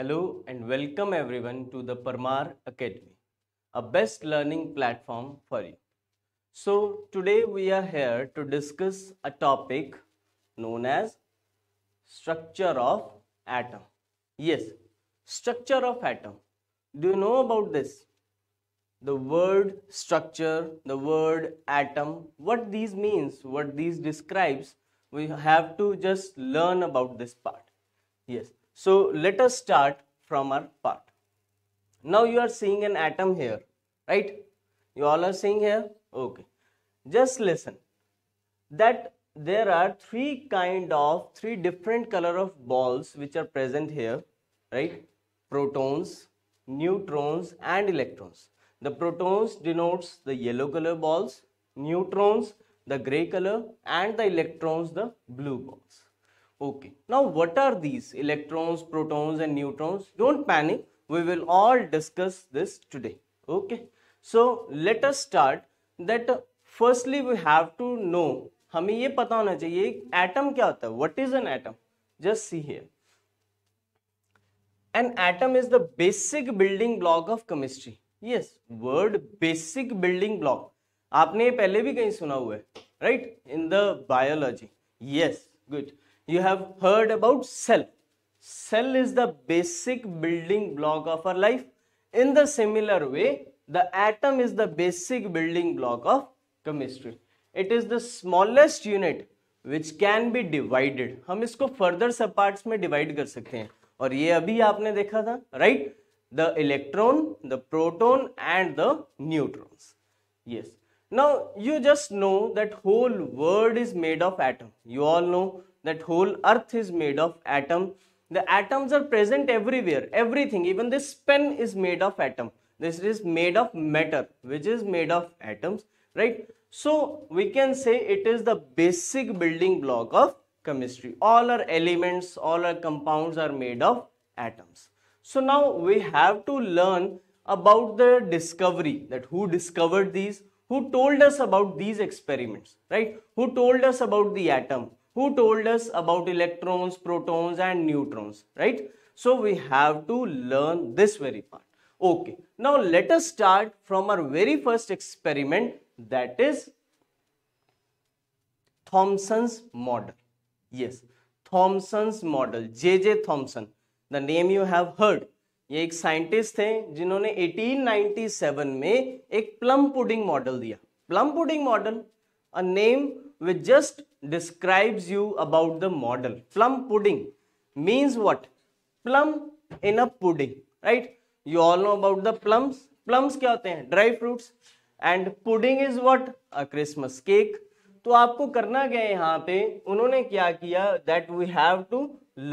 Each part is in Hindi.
Hello and welcome everyone to the Parmar Academy, a best learning platform for you. So today we are here to discuss a topic known as structure of atom. Yes, structure of atom. Do you know about this? The word structure, the word atom, what these means, what these describes, we have to just learn about this part. Yes. So let us start from our part. Now you are seeing an atom here, right? You all are seeing here? Okay. Just listen that there are three kind of three different color of balls which are present here, right? Protons, neutrons and electrons. The protons denotes the yellow color balls, neutrons the gray color and the electrons the blue balls Okay. Now what are these electrons, protons and neutrons? Don't panic. We will all discuss this today. Okay. So let us start that uh, firstly we have to know हमें ये पता होना चाहिए एटम क्या होता है what is an atom just see here an atom is the basic building block of chemistry yes word basic building block आपने ये पहले भी कहीं सुना हुआ है right in the biology yes good you have heard about cell. Cell is the basic building block of our life. In the similar way, the atom is the basic building block of chemistry. It is the smallest unit which can be divided. हम इसको further subparts में divide कर सकते हैं और ये अभी आपने देखा right? The electron, the proton and the neutrons. Yes. Now you just know that whole world is made of atom. You all know that whole earth is made of atom the atoms are present everywhere everything even this pen is made of atom this is made of matter which is made of atoms right so we can say it is the basic building block of chemistry all our elements all our compounds are made of atoms so now we have to learn about the discovery that who discovered these who told us about these experiments right who told us about the atom who told us about electrons, protons and neutrons, right? So we have to learn this very part. Okay, now let us start from our very first experiment that is Thomson's model. Yes, thomson's model J J Thomson the name you have heard ये एक साइंटिस्ट थे जिन्होंने 1897 में एक प्लम पुडिंग मॉडल दिया plum pudding model a name with just describes you about the model plum pudding means what plum in a pudding right you all know about the plums plums क्या होते हैं dry fruits and pudding is what a Christmas cake तो आपको करना क्या है यहाँ पे उन्होंने क्या किया that we have to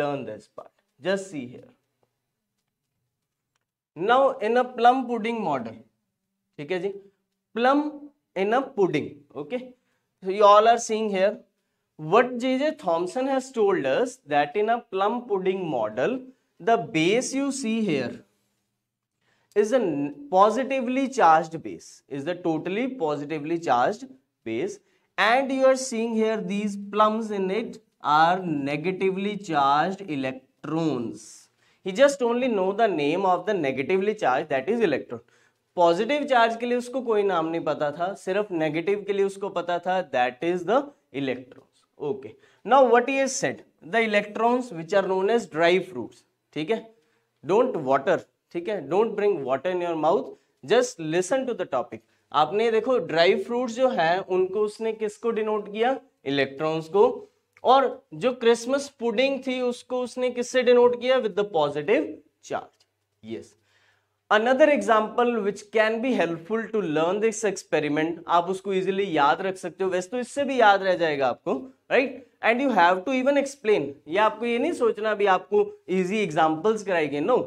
learn this part just see here now in a plum pudding model ठीक है जी plum in a pudding okay you all are seeing here What J.J. Thompson has told us that in a plum pudding model, the base you see here is a positively charged base, is the totally positively charged base and you are seeing here these plums in it are negatively charged electrons. He just only know the name of the negatively charged that is electron. Positive charge के लिए उसको कोई नाम नहीं पता था सिर्फ नेगेटिव के लिए उसको पता था that is the electron okay now what is said the electrons which are known as dry fruits ठीक है डोंट वाटर ठीक है don't bring water in your mouth just listen to the topic आपने देखो ड्राई फ्रूट्स जो है उनको उसने किसको डिनोट किया इलेक्ट्रॉन्स को और जो क्रिसमस पुडिंग थी उसको उसने किससे डिनोट किया with the positive charge yes another example which can be helpful to learn this experiment आप उसको इजिली याद रख सकते हो वैसे तो इससे भी याद रह जाएगा आपको right and you have to even explain या आपको ये नहीं सोचना भी आपको इजी एग्जाम्पल्स कराएंगे no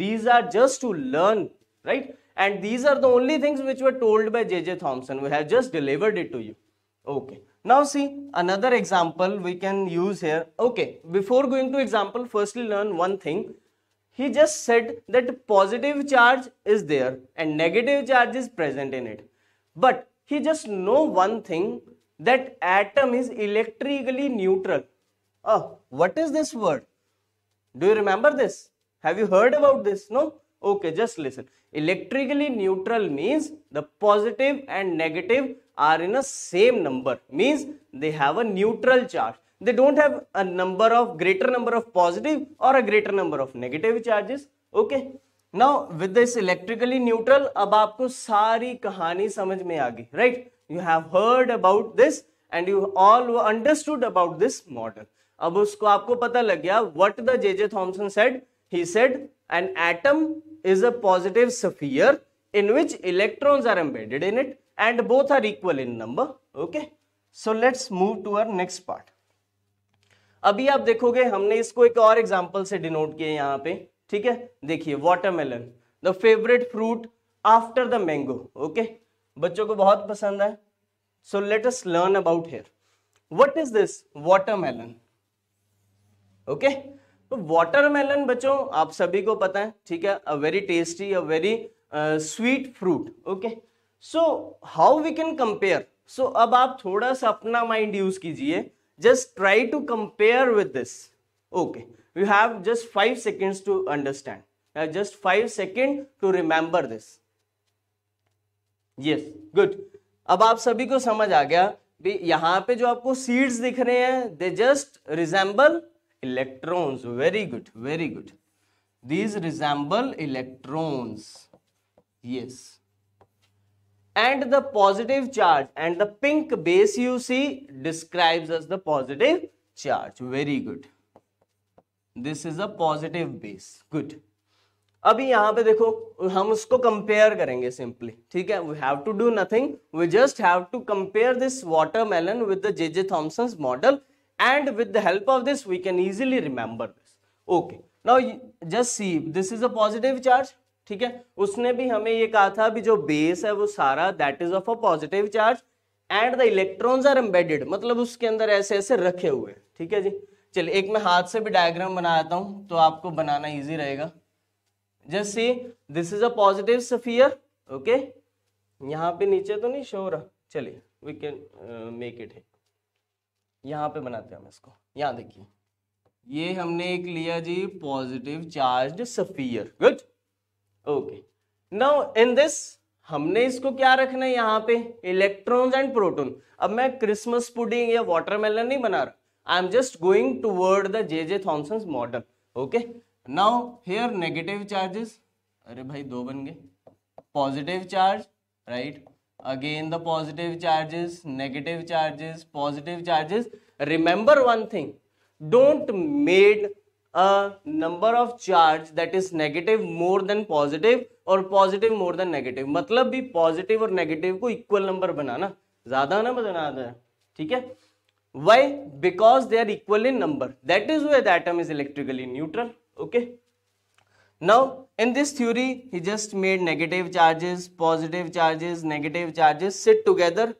these are just to learn right and these are the only things which were told by J J Thomson we have just delivered it to you okay now see another example we can use here okay before going to example firstly learn one thing he just said that positive charge is there and negative charge is present in it. But he just know one thing that atom is electrically neutral. Oh, what is this word? Do you remember this? Have you heard about this? No? Okay, just listen. Electrically neutral means the positive and negative are in a same number. Means they have a neutral charge they don't have a number of greater number of positive or a greater number of negative charges okay now with this electrically neutral अब आपको sari kahani समझ में आ right you have heard about this and you all understood about this model Ab usko आपको pata लग what the J.J. Thomson said he said an atom is a positive sphere in which electrons are embedded in it and both are equal in number okay so let's move to our next part अभी आप देखोगे हमने इसको एक और एग्जाम्पल से डिनोट किया यहाँ पे ठीक है देखिए watermelon the favourite fruit after the mango okay बच्चों को बहुत पसंद है so let us learn about here what is this watermelon okay तो वाटरमेलन बच्चों आप सभी को पता है ठीक है a very tasty a very sweet fruit okay so how we can compare so अब आप थोड़ा सा अपना माइंड यूज कीजिए just try to compare with this okay you have just 5 seconds to understand now just 5 second to remember this yes good ab aap sabhi ko samajh aa gaya bhi yahan pe jo aapko seeds dikh rahe hain they just resemble electrons very good very good these resemble electrons yes and the positive charge and the pink base you see describes as the positive charge. Very good. This is a positive base. Good. अभी यहाँ पे देखो हम उसको कंपेयर करेंगे सिंपली ठीक है we have to do nothing we just have to compare this watermelon with the J J Thomson's model and with the help of this we can easily remember this okay now just see this is a positive charge ठीक है उसने भी हमें ये कहा था भी जो बेस है वो सारा that is of a positive charge and the electrons are embedded मतलब उसके अंदर ऐसे ऐसे रखे हुए ठीक है जी चलिए एक मैं हाथ से भी डायग्राम बनाता हूं तो आपको बनाना इजी रहेगा just see this is a positive sphere okay यहाँ पे नीचे तो नहीं शो रहा चलिए वी कैन मेक इट यहाँ पे बनाते हैं हम इसको यहाँ देखिए ये हमने एक लिया जी positive charge sphere good okay now in this हमने इसको क्या रखना है यहाँ पे इलेक्ट्रॉन्स एंड प्रोटोन अब मैं क्रिसमस पुडिंग या वाटरमेलन नहीं बना रहा I am just going toward the J J Thomson model okay now here negative charges अरे भाई दो बन गए positive charge right again the positive charges negative charges positive charges remember one thing don't made a number of charge that is negative more than positive और positive more than negative मतलब भी positive और negative को equal number बनाना ज़्यादा ना बनाना है ठीक है why because they are equal in number that is why the atom is electrically neutral okay now in this theory he just made negative charges positive charges negative charges sit together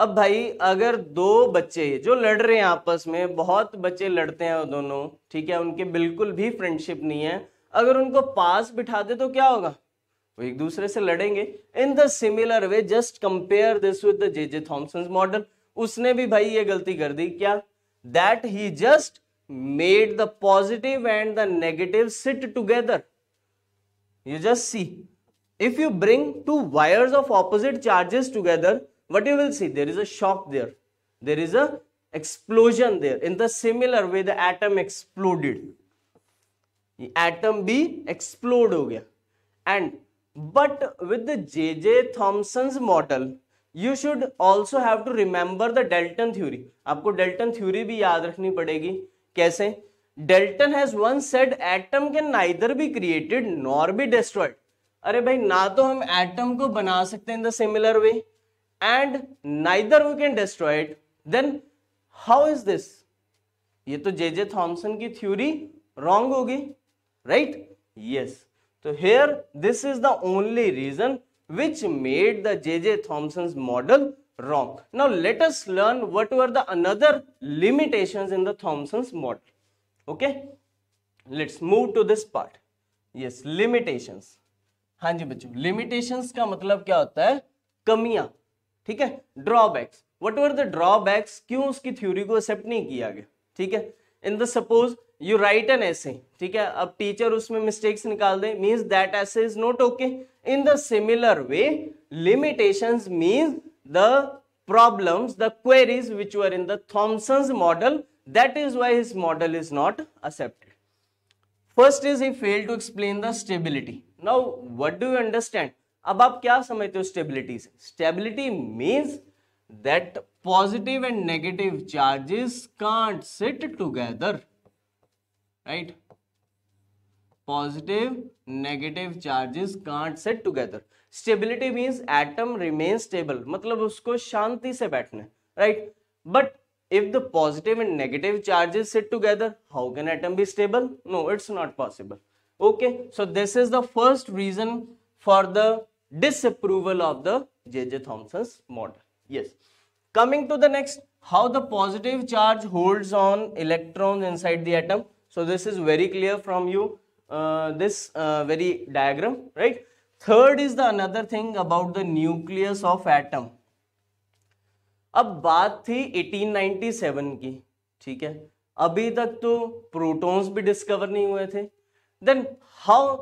अब भाई अगर दो बच्चे जो लड़ रहे हैं आपस में बहुत बच्चे लड़ते हैं दोनों ठीक है उनके बिल्कुल भी फ्रेंडशिप नहीं है अगर उनको पास बिठा दे तो क्या होगा वो एक दूसरे से लड़ेंगे in the similar way just compare this with the J J Thomson model उसने भी भाई ये गलती कर दी क्या that he just made the positive and the negative sit together you just see if you bring two wires of opposite charges together what you will see there is a shock there there is a explosion there in the similar way the atom exploded atom b explode ho gaya and but with the jj thomson's model you should also have to remember the dalton theory aapko dalton theory bhi yaad rakhni padegi kaise dalton has once said atom can neither be created nor be destroyed अरे भाई ना तो हम एटम को बना सकते हैं in the similar way and neither we can destroy it then how is this ये तो जे जे थॉमसन की थ्योरी रॉन्ग होगी राइट यस तो here this is the only reason which made the J J Thomson model wrong now let us learn what are the another limitation in the Thomson model okay let's move to this part yes limitation हाँ जी बच्चों लिमिटेशन का मतलब क्या होता है कमियां ठीक है drawbacks what are the drawbacks क्यों उसकी थ्योरी को एक्सेप्ट नहीं किया गया ठीक है in the suppose you write an essay ठीक है अब टीचर उसमें मिस्टेक्स निकाल दे means that essay is not okay in the similar way limitation means the problem the queries which are in the model that is why his model is not accepted first is he fail to explain the stability now what do you understand अब आप क्या समझते हो स्टेबिलिटी से stability means that positive and negative charges can't sit together right positive negative charges can't sit together stability means atom remain stable मतलब उसको शांति से बैठने right but if the positive and negative charges sit together how can atom be stable no it's not possible okay so this is the first reason for the disapproval of the J.J. Thomson's model. Yes. Coming to the next, how the positive charge holds on electrons inside the atom. So this is very clear from you, uh, this uh, very diagram, right? Third is the another thing about the nucleus of atom. अब बात थी 1897 की ठीक है अभी तक तो प्रोटॉन्स भी डिस्कवर नहीं हुए थे then how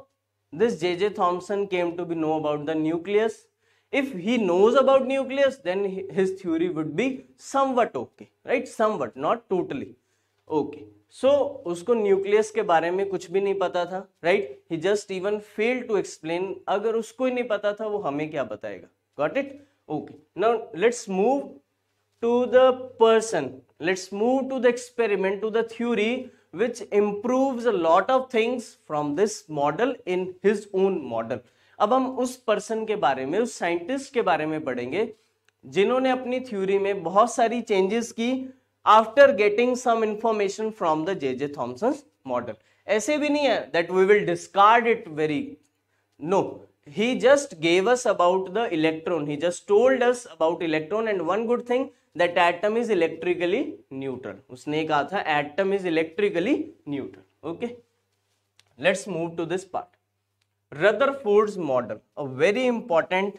this J.J. Thomson came to be know about the nucleus. If he knows about nucleus, then his theory would be somewhat okay, right? Somewhat, not totally okay. So so, उसको न्यूक्लियस के बारे में कुछ भी नहीं पता था right he just even fail to explain अगर उसको ही नहीं पता था वो हमें क्या बताएगा got it okay now let's move to the person let's move to the experiment to the theory which improves a lot of things from this model in his own अब हम उस पर्सन के बारे में उस साइंटिस्ट के बारे में पढ़ेंगे जिन्होंने अपनी थ्योरी में बहुत सारी चेंजेस की after getting some information from the J J Thomson model ऐसे भी नहीं है that we will discard it very no he just gave us about the electron he just told us about electron and one good thing that atom is electrically neutral उसने कहा atom is electrically neutral. Neutral okay let's move to this part Rutherford's model a very important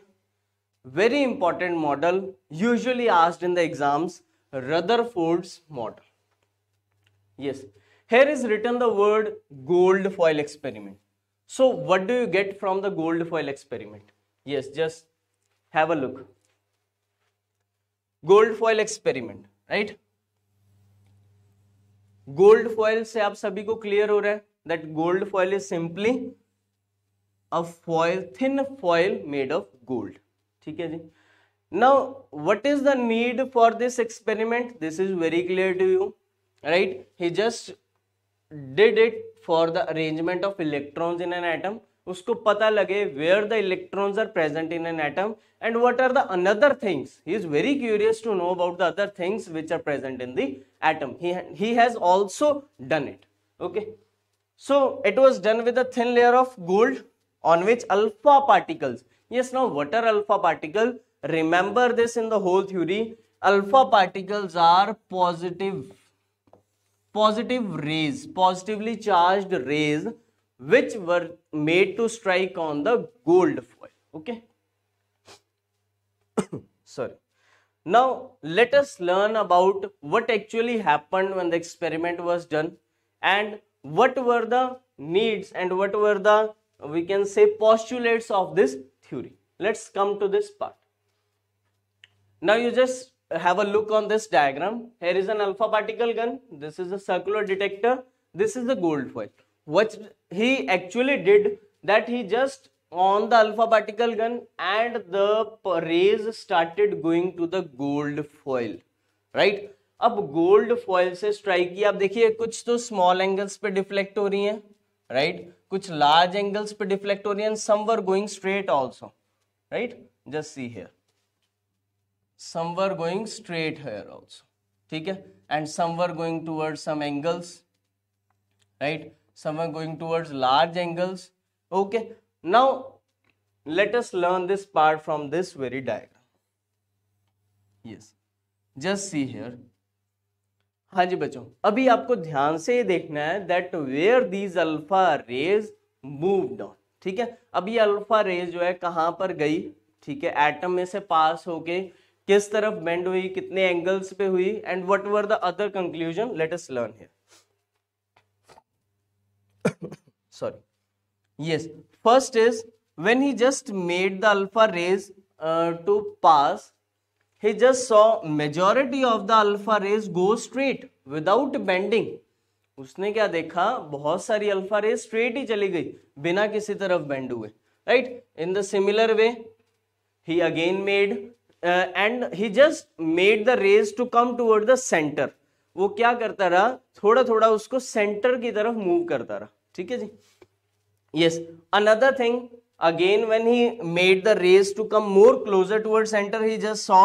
very important model usually asked in the exams rutherford's model yes here is written the word gold foil experiment so what do you get from the gold foil experiment yes just have a look gold foil experiment right gold foil से आप सभी को क्लियर हो रहा है that gold foil is simply a foil thin foil made of gold ठीक है जी now what is the need for this experiment this is very clear to you right he just did it for the arrangement of electrons in an atom उसको पता लगे where the electrons are present in an atom and what are the another things he is very curious to know about the other things which are present in the atom he has also done it okay so it was done with a thin layer of gold on which alpha particles yes now what are alpha particle remember this in the whole theory alpha particles are positive positive rays positively charged rays which were made to strike on the gold foil. Okay. Sorry. Now, let us learn about what actually happened when the experiment was done and what were the needs and what were the, we can say, postulates of this theory. Let's come to this part. Now, you just have a look on this diagram. Here is an alpha particle gun. This is a circular detector. This is the gold foil which he actually did that he just on the alpha particle gun and the rays started going to the gold foil right अब गोल्ड फॉइल से स्ट्राइक किया आप देखिए कुछ तो स्मॉल एंगल्स पे डिफ्लेक्ट हो रही हैं राइट right? कुछ लार्ज एंगल्स पे डिफ्लेक्ट हो रही हैं some were going straight also right just see here some were going straight here also ठीक है and some were going toward some angles right are going towards large angles okay now let us learn this part from this very diagram yes just see here हाँ जी बच्चों अभी आपको ध्यान से देखना है that where these alpha rays move down ठीक है अभी अल्फा रेज जो है कहाँ पर गई ठीक है एटम में से पास होके किस तरफ बेंड हुई कितने एंगल्स पे हुई and what were the other conclusion let us learn here sorry yes first is when he just made the alpha rays uh, to pass he just saw majority of the alpha rays go straight without bending उसने क्या देखा बहुत सारी अल्फा रेज स्ट्रेट ही चली गई बिना किसी तरफ बेंड हुए right in the similar way he again made and he just made the rays to come toward the centre वो क्या करता रहा थोड़ा थोड़ा उसको सेंटर की तरफ मूव करता रहा ठीक है जी yes another thing again when he made the rays to come more closer toward centre he just saw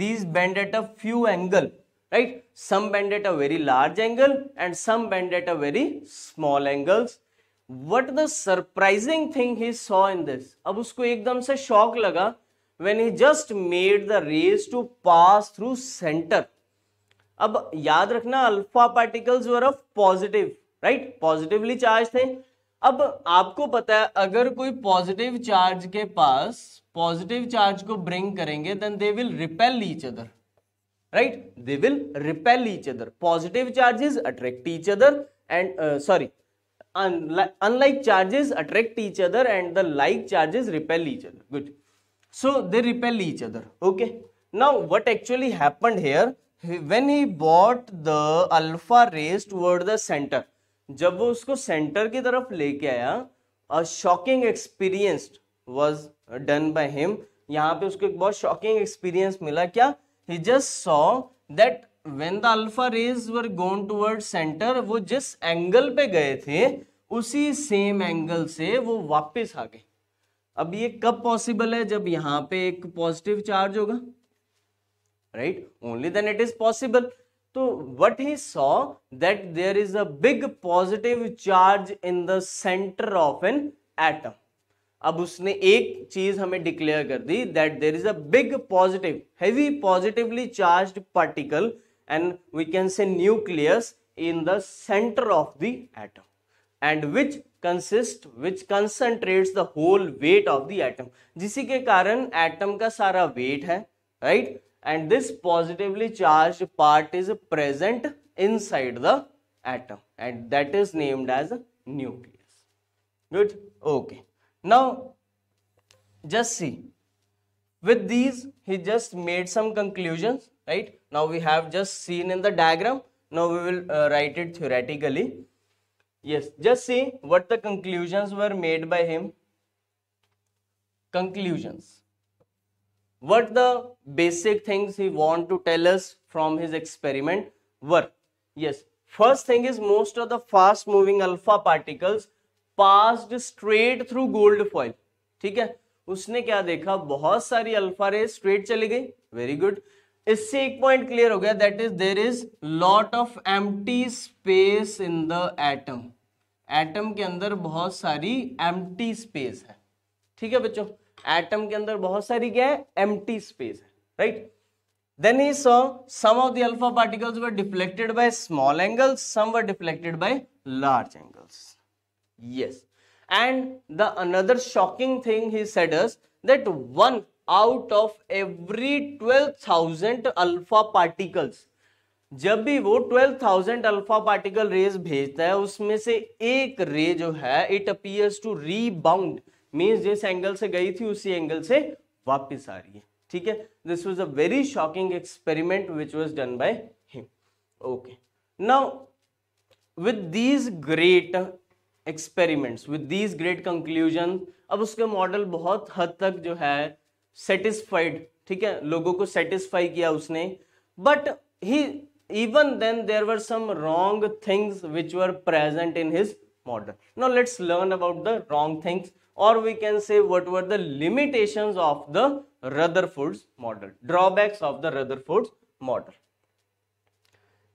these bend at a few angle right some bend at a very large angle and some bend at a very small angles what the surprising thing he saw in this अब उसको एकदम से शॉक लगा when he just made the rays to pass through centre अब याद रखना alpha particles were of positive right positively charge थे अब आपको पता है अगर कोई पॉजिटिव चार्ज के पास पॉजिटिव चार्ज को ब्रिंग करेंगे then they will repel each other right they will repel each other positive charges attract each other and sorry unlike charges attract each other and the like charges repel each other good so they repel each other okay now what actually happened here when he bought the alpha rays toward the centre जब वो उसको सेंटर की तरफ लेके आया अ shocking experience was done by him यहाँ पे उसको एक बहुत शॉकिंग एक्सपीरियंस मिला क्या he just saw that when the alpha rays were gone toward centre वो जिस एंगल पे गए थे उसी सेम एंगल से वो वापस आ गए अब ये कब पॉसिबल है जब यहाँ पे एक पॉजिटिव चार्ज होगा right only then it is possible तो what he saw that there is a big positive charge in the centre of an atom अब उसने एक चीज हमें डिक्लेयर कर दी that there is a big positive heavy positively charge particle and we can say nucleus in the centre of the atom and which consist which concentrates the whole weight of the atom जिसी के कारण एटम का सारा वेट है right right? and this positively charged part is present inside the atom and that is named as nucleus good okay now just see with these he just made some conclusions right now we have just seen in the diagram now we will uh, write it theoretically yes just see what the conclusions were made by him conclusions what the basic things he want to tell us from his experiment were yes first thing is most of the fast moving alpha particles passed straight through gold foil ठीक है उसने क्या देखा बहुत सारी अल्फा रे स्ट्रेट चली गई वेरी गुड इससे एक पॉइंट क्लियर हो गया that is there is lot of empty space in the atom atom के अंदर बहुत सारी एम्प्टी स्पेस है ठीक है बच्चों एटम के अंदर बहुत सारी क्या है empty space right then he saw some of the alpha particles were deflected by small angles some were deflected by large angles yes and the another shocking thing he said us that one out of every 12,000 alpha particles जब भी वो 12,000 अल्फा पार्टिकल रेज भेजता है उसमें से एक रे जो है it appears to rebound means जिस एंगल से गई थी उसी एंगल से वापस आ रही है ठीक है this was a very shocking experiment which was done by him okay now with these great experiments with these great conclusion अब उसके मॉडल बहुत हद तक जो है सेटिस्फाइड ठीक है लोगों को सेटिस्फाई किया उसने but he even then there were some wrong things which were present in his model now let's learn about the wrong things or we can say what were the limitations of the Rutherford's model, drawbacks of the Rutherford's model.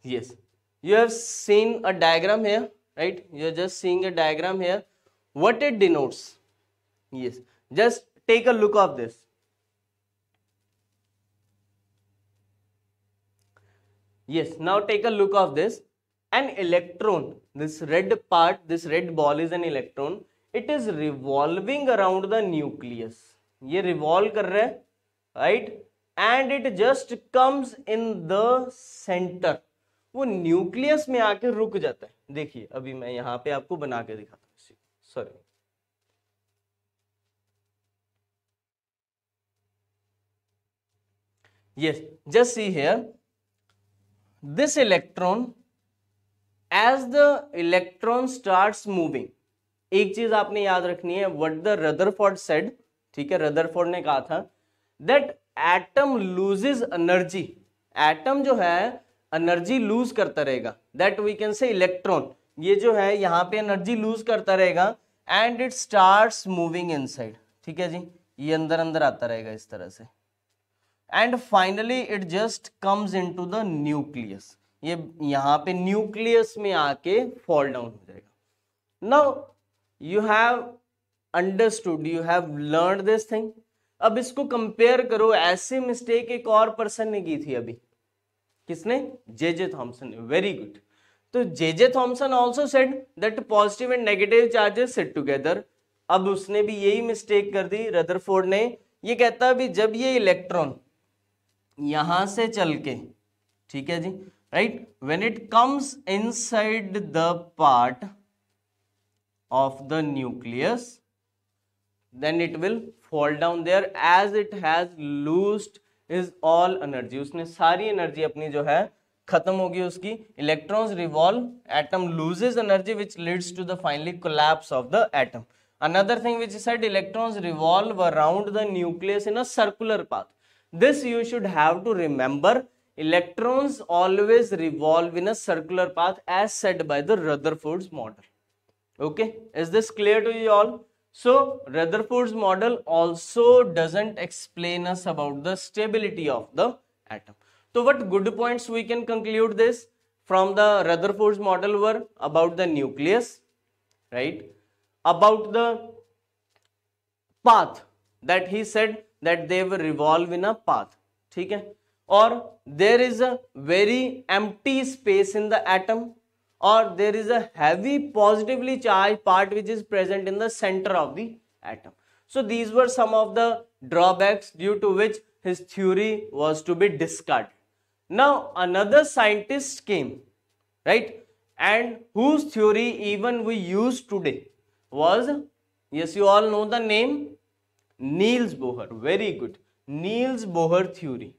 Yes, you have seen a diagram here, right? You are just seeing a diagram here. What it denotes? Yes, just take a look of this. Yes, now take a look of this. An electron, this red part, this red ball is an electron it is revolving around the nucleus ये रिवॉल्व कर रहे है right and it just comes in the centre वो न्यूक्लियस में आके रुक जाता है देखिए अभी मैं यहां पे आपको बना के दिखाता हूं sorry yes just see here this electron as the electron starts moving एक चीज आपने याद रखनी है वट द रदरफोर्ड सेड ठीक है रदरफोर्ड ने कहा था that atom loses energy atom जो है एनर्जी लूज करता रहेगा that we can say electron ये जो है यहाँ पे एनर्जी लूज करता रहेगा and it start moving inside ठीक है जी ये अंदर अंदर आता रहेगा इस तरह से and finally it just comes to the nucleus ये यहाँ पे न्यूक्लियस में आके फॉल डाउन हो जाएगा now you have understood you have learn this thing अब इसको कंपेयर करो ऐसी मिस्टेक एक और पर्सन ने की थी अभी किसने जे जे थॉम्सन ने वेरी गुड तो J J Thomson also said that positive and negative charges set together अब उसने भी यही मिस्टेक कर दी रदरफोर्ड ने ये कहता भी जब ये इलेक्ट्रॉन यहां से चल के ठीक है जी right when it comes inside the part of the nucleus then it will fall down there as it has lost is all energy usne sari energy apni jo hai khatam ho gayi uski electrons revolve atom loses energy which leads to the finally collapse of the atom another thing which is said electrons revolve around the nucleus in a circular path this you should have to remember electrons always revolve in a circular path as said by the rutherford's model Okay, is this clear to you all? So, Rutherford's model also doesn't explain us about the stability of the atom. So, what good points we can conclude this from the Rutherford's model were about the nucleus, right? About the path that he said that they will revolve in a path, ठीक Or there is a very empty space in the atom or there is a heavy positively charged part which is present in the center of the atom. So these were some of the drawbacks due to which his theory was to be discarded. Now another scientist came, right? And whose theory even we use today was, yes you all know the name, Niels Bohr. Very good. Niels Bohr theory,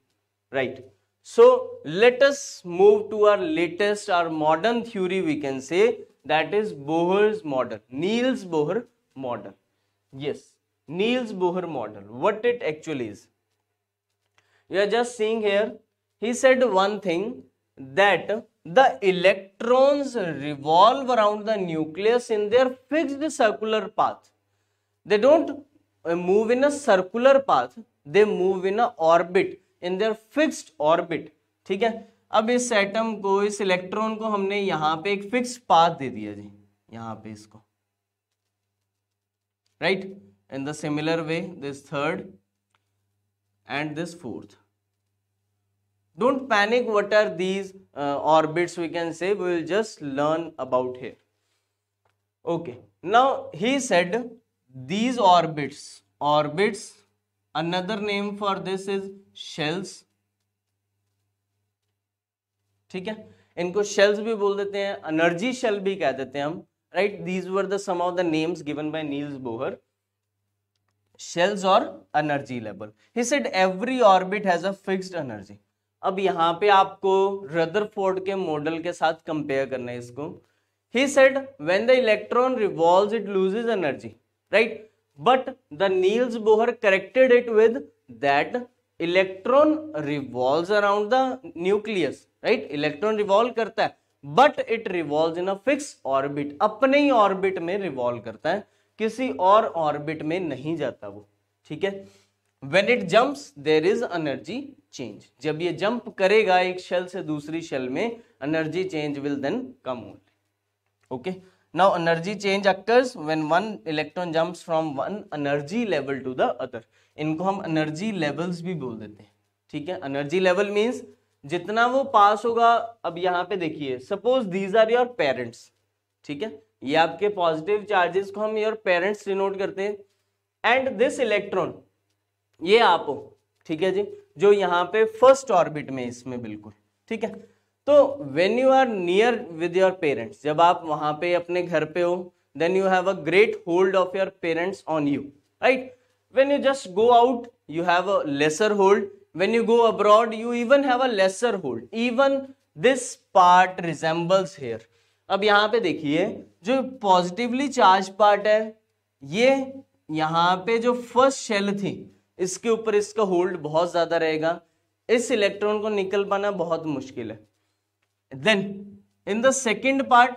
right? So let us move to our latest, our modern theory we can say that is Bohr's model, Niels Bohr model. Yes, Niels Bohr model, what it actually is. You are just seeing here, he said one thing that the electrons revolve around the nucleus in their fixed circular path. They don't uh, move in a circular path, they move in an orbit in there fixed orbit ठीक है अब इस एटम को इस इलेक्ट्रॉन को हमने यहां पे एक फिक्स पाथ दे दिया जी यहां पे इसको right in the similar way this third and this fourth don't panic what are these orbits we can say we will just learn about here okay now he said these orbits orbits another name for this is shells ठीक है इनको शेल्स भी बोल देते हैं अनर्जी शेल भी कह देते हैं हम right these were the some of the names given by Niels Bohr shells और energy level he said every orbit has a fixed energy अब यहां पे आपको रदरफोर्ड के मॉडल के साथ कंपेयर करना है इसको he said when the electron revolves it loses energy right but the Niels Bohr corrected it with that electron revolve around the nucleus right electron revolve करता है but it revolve in a fix orbit अपने ही ऑर्बिट में रिवॉल्व करता है किसी और ऑर्बिट में नहीं जाता वो ठीक है when it jumps there is energy change जब ये जंप करेगा एक शेल से दूसरी शेल में energy change will then come only okay okay? now energy change occurs when one electron jumps from one energy level to the other इनको हम energy levels भी बोल देते हैं ठीक है energy level means जितना वो पास होगा अब यहाँ पे देखिए suppose these are your parents ठीक है ये आपके पॉजिटिव चार्जेस को हम योर पेरेंट्स डिनोट करते हैं एंड दिस इलेक्ट्रॉन ये आप हो ठीक है जी जो यहाँ पे फर्स्ट ऑर्बिट में इसमें बिल्कुल ठीक है तो when you are near with your parents जब आप वहां पे अपने घर पे हो then you have a great hold of your parents on you right when you just go out you have a lesser hold when you go abroad you even have a lesser hold even this part resembles here अब यहाँ पे देखिए जो पॉजिटिवली चार्ज पार्ट है ये यहाँ पे जो फर्स्ट शेल थी इसके ऊपर इसका होल्ड बहुत ज़्यादा रहेगा इस इलेक्ट्रॉन को निकल पाना बहुत मुश्किल है then in the second part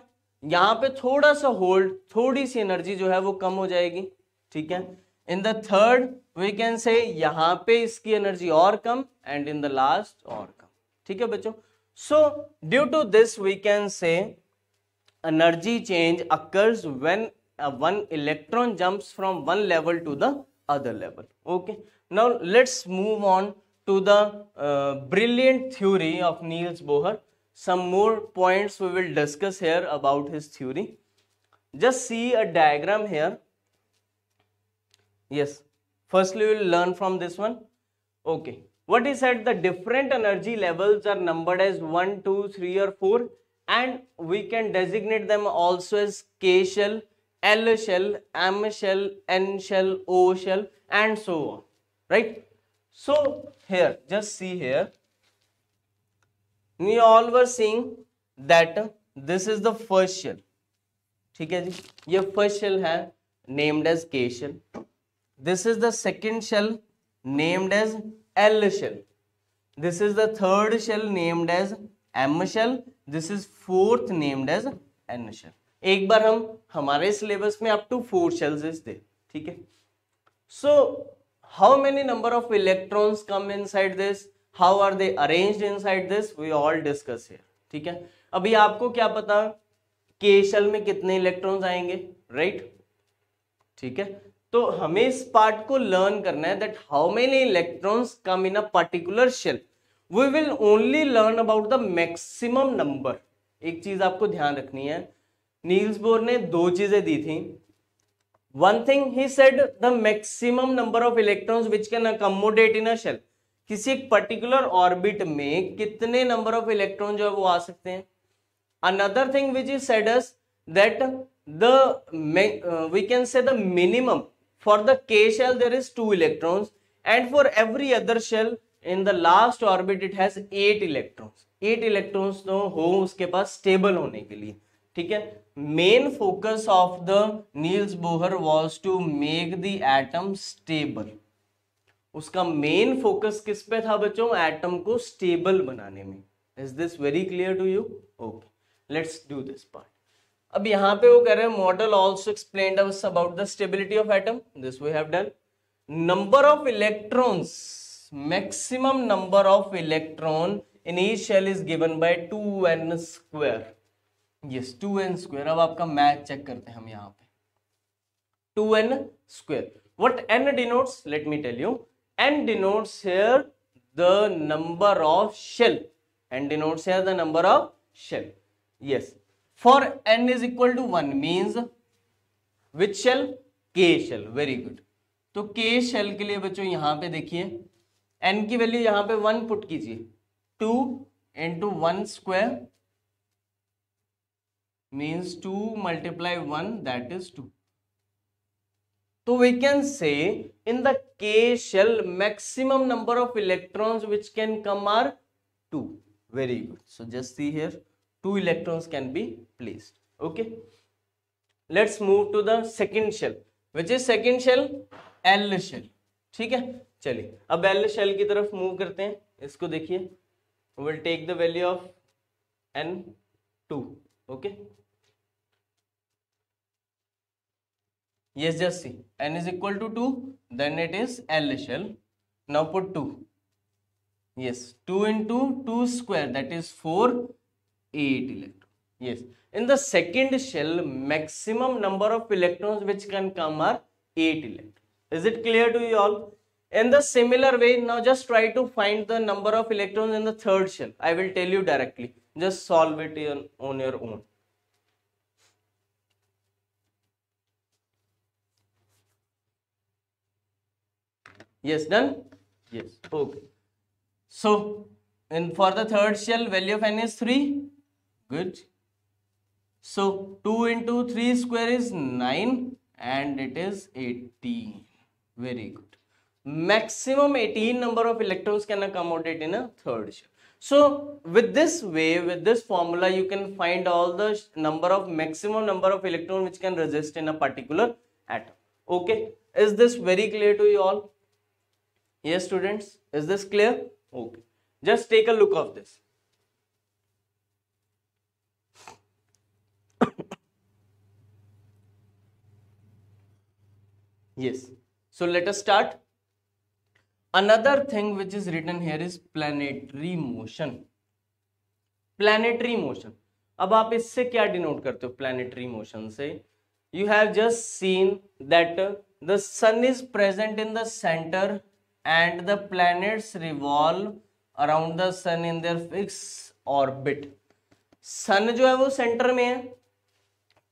यहां पे थोड़ा सा होल्ड थोड़ी सी एनर्जी जो है वो कम हो जाएगी ठीक है in the third we can say यहां पे इसकी एनर्जी और कम एंड इन द लास्ट और कम ठीक है बच्चों so due to this we can say energy change occurs when one electron jumps from one level to the other level okay now let's move on to the brilliant theory of Niels Bohr some more points we will discuss here about his theory. Just see a diagram here. Yes, firstly we will learn from this one. Okay, what he said the different energy levels are numbered as 1, 2, 3 or 4 and we can designate them also as K shell, L shell, M shell, N shell, O shell and so on, right? So here, just see here we all were seeing that this is the first shell ठीक है जी ये फर्स्ट शेल है named as K shell this is the second shell named as L shell this is the third shell named as M shell this is fourth named as N shell एक बार हम हमारे सिलेबस में up to four shells is they ठीक है so how many number of electrons come inside this how are they inside this we all discuss here ठीक है अभी आपको क्या पता के शेल में कितने इलेक्ट्रॉन्स आएंगे राइट right? ठीक है तो हमें इस पार्ट को लर्न करना है that how many electrons come in a particular shell we will only learn about the maximum number एक चीज आपको ध्यान रखनी है नील्स बोर ने दो चीजें दी थी one thing he said the maximum number of electrons which can accommodate in a shell किसी एक पर्टिकुलर ऑर्बिट में कितने नंबर ऑफ इलेक्ट्रॉन जो है वो आ सकते हैं अनदर थिंग विच इज सेडस that the we can say the minimum for the K shell there is two electrons and for every other shell in the last orbit it has eight electrons eight electrons तो हो उसके पास स्टेबल होने के लिए ठीक है main focus of the Niels Bohr was to make the atom stable उसका मेन फोकस किस पे था बच्चों एटम को स्टेबल बनाने में is this very clear to you okay let's do this part अब यहां पे वो कह रहे हैं model also explain about the stability of atom this we have done number of electrons maximum number of electron in E shell is given by two N square yes two N square अब आपका मैथ चेक करते हैं हम यहां पे two N square what N denotes let me tell you N denote here the number of shell and denotes here the number of shell yes for N is equal to one means which shell K shell very good तो के शेल के लिए बच्चों यहां पे देखिए एन की वैल्यू यहां पे वन पुट कीजिए two two one square means two multiply one that is two तो we can say in the k shell maximum number of electrons which can come are 2 very good so just see here two electrons can be placed okay let's move to the second shell which is second shell l shell ठीक है चलिए अब एल शेल की तरफ मूव करते हैं इसको देखिए will take the value of N two okay Yes, just see. n is equal to 2, then it is LHL. Now put 2. Yes, 2 into 2 square, that is 4, 8 electrons. Yes. In the second shell, maximum number of electrons which can come are 8 electrons. Is it clear to you all? In the similar way, now just try to find the number of electrons in the third shell. I will tell you directly. Just solve it on your own. yes done yes okay so and for the third shell value of n is 3 good so 2 into 3 square is 9 and it is 18 very good maximum 18 number of electrons can accommodate in a third shell so with this way with this formula you can find all the number of maximum number of electron which can resist in a particular atom okay is this very clear to you all Yes, students, is this clear? Okay. Just take a look of this. yes. So let us start. Another thing which is written here is planetary motion. Planetary motion. अब आप इससे क्या डिनोट करते हो प्लानिटरी मोशन से you have just seen that the sun is present in the centre and the planets revolve around the sun in their fix orbit sun जो है वो सेंटर में है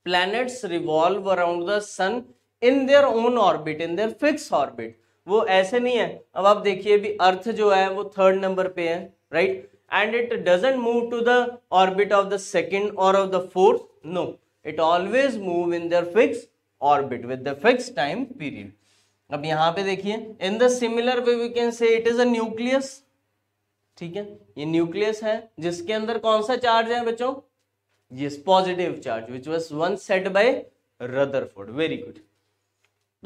planets revolve around the sun in their own orbit in their fix orbit वो ऐसे नहीं है अब आप देखिए भी अर्थ जो है वो थर्ड नंबर पे है right and it doesn't move to the orbit of the second और of the fourth no it always move in their fix orbit with the fix time period अब यहां पे देखिए in the similar way we can say it is a nucleus ठीक है ये न्यूक्लियस है जिसके अंदर कौन सा चार्ज है बच्चों yes positive charge which was one set by Rutherford very good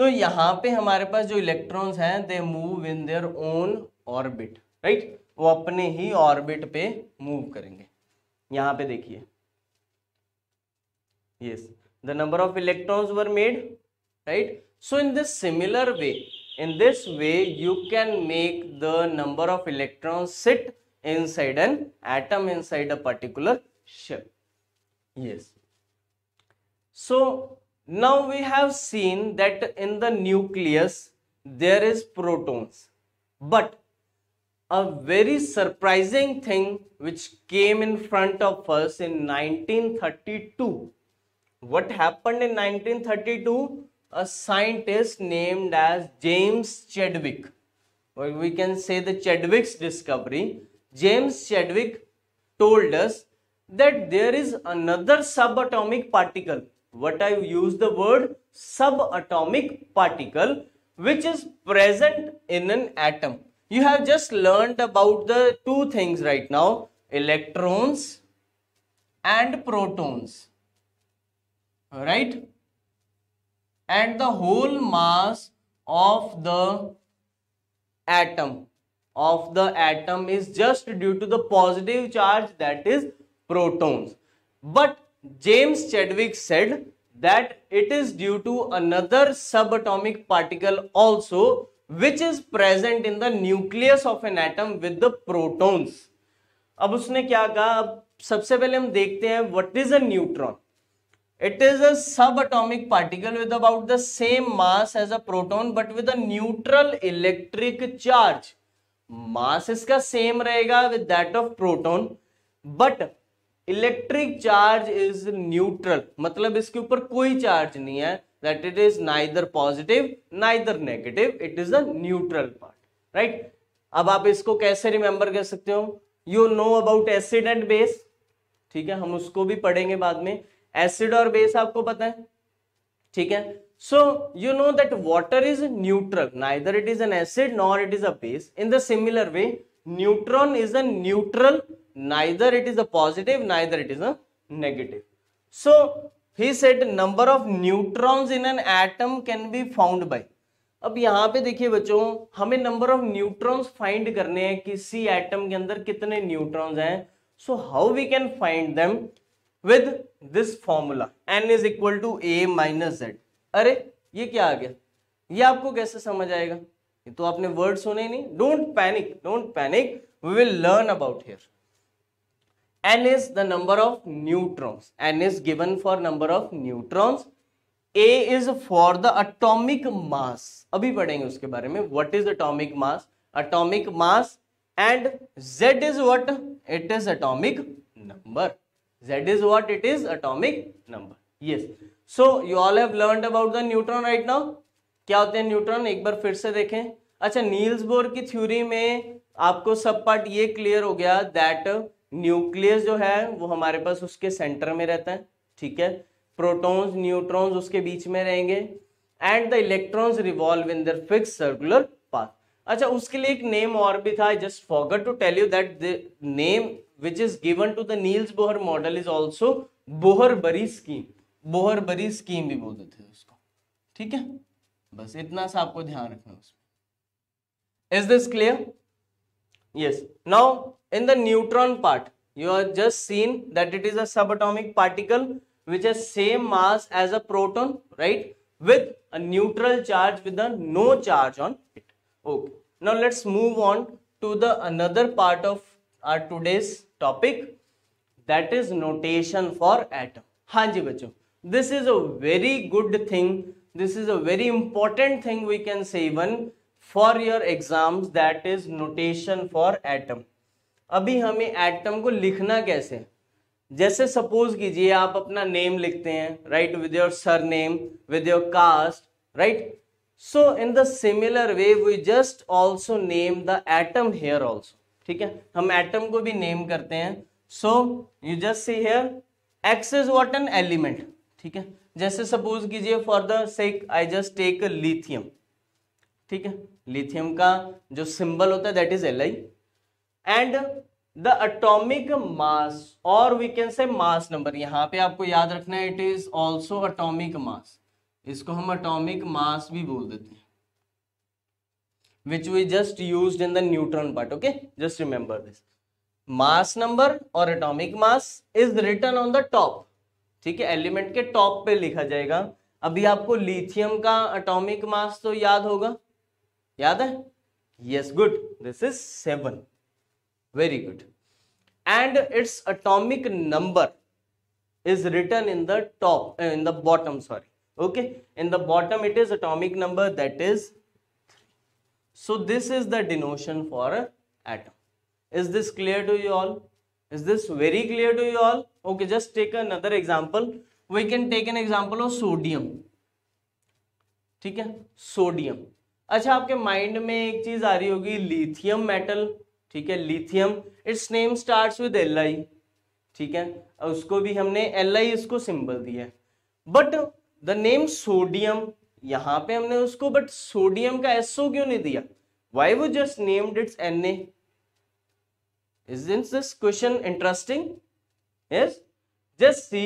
तो यहां पे हमारे पास जो इलेक्ट्रॉन्स हैं they move in their own orbit right वो अपने ही ऑर्बिट पे मूव करेंगे यहाँ पे देखिए yes the number of electrons were made right So in this similar way, in this way you can make the number of electrons sit inside an atom inside a particular shell. Yes. So now we have seen that in the nucleus there is protons. But a very surprising thing which came in front of us in 1932. What happened in 1932? a scientist named as James Chadwick. Or we can say the Chadwick's discovery. James Chadwick told us that there is another subatomic particle. What I use the word subatomic particle which is present in an atom. You have just learned about the two things right now electrons and protons. Alright and the whole mass of the atom of the atom is just due to the positive charge that is protons but James Chadwick said that it is due to another subatomic particle also which is present in the nucleus of an atom with the protons अब उसने क्या कहा अब सबसे पहले हम देखते हैं what is a neutron. It is a sub atomic particle with about the same mass as a proton but with neutral electric charge mass इसका सेम रहेगा with that of proton but electric charge is neutral मतलब इसके ऊपर कोई चार्ज नहीं है दैट इट इज ना इधर पॉजिटिव ना इधर negative it is all part right अब आप इसको कैसे रिमेंबर कर सकते हो you know about acid and base ठीक है हम उसको भी पढ़ेंगे बाद में एसिड और बेस आपको पता है ठीक है so you know that water is neutral neither it is an acid nor it is a base in the similar way neutron is a neutral neither it is a positive neither it is a negative so he said number of neutrons in an atom can be found by अब यहाँ पे देखिए बच्चों हमें नंबर ऑफ न्यूट्रॉन्स फाइंड करने हैं किसी एटम के अंदर कितने न्यूट्रॉन्स हैं so how we can find them with this formula N is equal to A minus Z अरे ये क्या आ गया ये आपको कैसे समझ आएगा ये तो आपने वर्ड सुने नहीं don't panic don't panic we will learn about here N is the number of neutrons N is given for number of neutrons A is for the atomic mass अभी पढ़ेंगे उसके बारे में what is atomic mass atomic mass and Z is what it is atomic number Z is what? It is atomic number. Yes. So you all have learned about the neutron right now. क्या होते हैं न्यूट्रॉन एक बार फिर से देखें अच्छा नील्स बोर की थ्योरी में आपको सब पार्ट ये क्लियर हो गया दैट न्यूक्लियस जो है वो हमारे पास उसके सेंटर में रहता है ठीक है प्रोटॉन्स न्यूट्रॉन्स उसके बीच में रहेंगे and the electrons revolve in their fix circular path अच्छा उसके लिए एक नेम और भी था just forgot to tell you that name which is given to the Niels Bohr model is also Bohr बरी scheme. Bohr बरी scheme भी बोल देते उसको ठीक है बस इतना सा आपको ध्यान रखना उसमें is this clear yes now in the neutron part you are just seen that it is a sub atomic particle which as same mass as a proton right with a neutral charge with no charge on it okay now let's move on to the another part of our today's topic that is notation for atom हाँ जी बच्चों this is a very good thing this is a very important thing we can say even for your exams that is notation for atom अभी हमें एटम को लिखना कैसे जैसे सपोज कीजिए आप अपना नेम लिखते हैं right with your surname with your caste right so in the similar way we just also name the atom here also ठीक है हम एटम को भी नेम करते हैं so you just see here X is what an element ठीक है जैसे सपोज कीजिए for the sake I just take lithium ठीक है लिथियम का जो सिंबल होता है that is L I and the atomic mass और वी कैन से मास नंबर यहां पे आपको याद रखना है it is also atomic mass इसको हम अटोमिक मास भी बोल देते हैं which we just use in the neutron part okay just remember this mass number और atomic mass is written on the top ठीक है एलिमेंट के टॉप पे लिखा जाएगा अभी आपको लिथियम का एटॉमिक मास तो याद होगा याद है yes good this is seven very good and its atomic number is written in the top in the bottom sorry okay in the bottom it is atomic number that is so this is the denotion for atom is this clear to you all is this very clear to you all okay just take another example we can take an example of sodium ठीक है सोडियम अच्छा आपके माइंड में एक चीज आ रही होगी लिथियम मेटल ठीक है lithium its name starts with L I ठीक है उसको भी हमने एल आई इसको सिंबल दिया है बट द नेम सोडियम यहां पे हमने उसको बट सोडियम का एसओ क्यों नहीं दिया वाई वो just named its N A this question interesting just see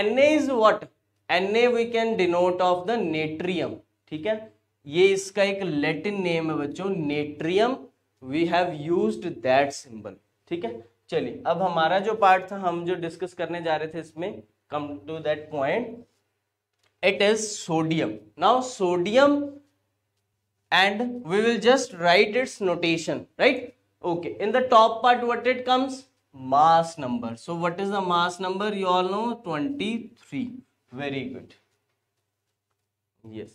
N is what N A we can denote of the natrium ठीक है ये इसका एक लेटिन नेम है बच्चों natrium we have used that symbol ठीक है चलिए अब हमारा जो पार्ट था हम जो डिस्कस करने जा रहे थे इसमें come to that point it is sodium now sodium and we will just write its notation right okay in the top part what it comes mass number so what is the mass number you all know 23 very good yes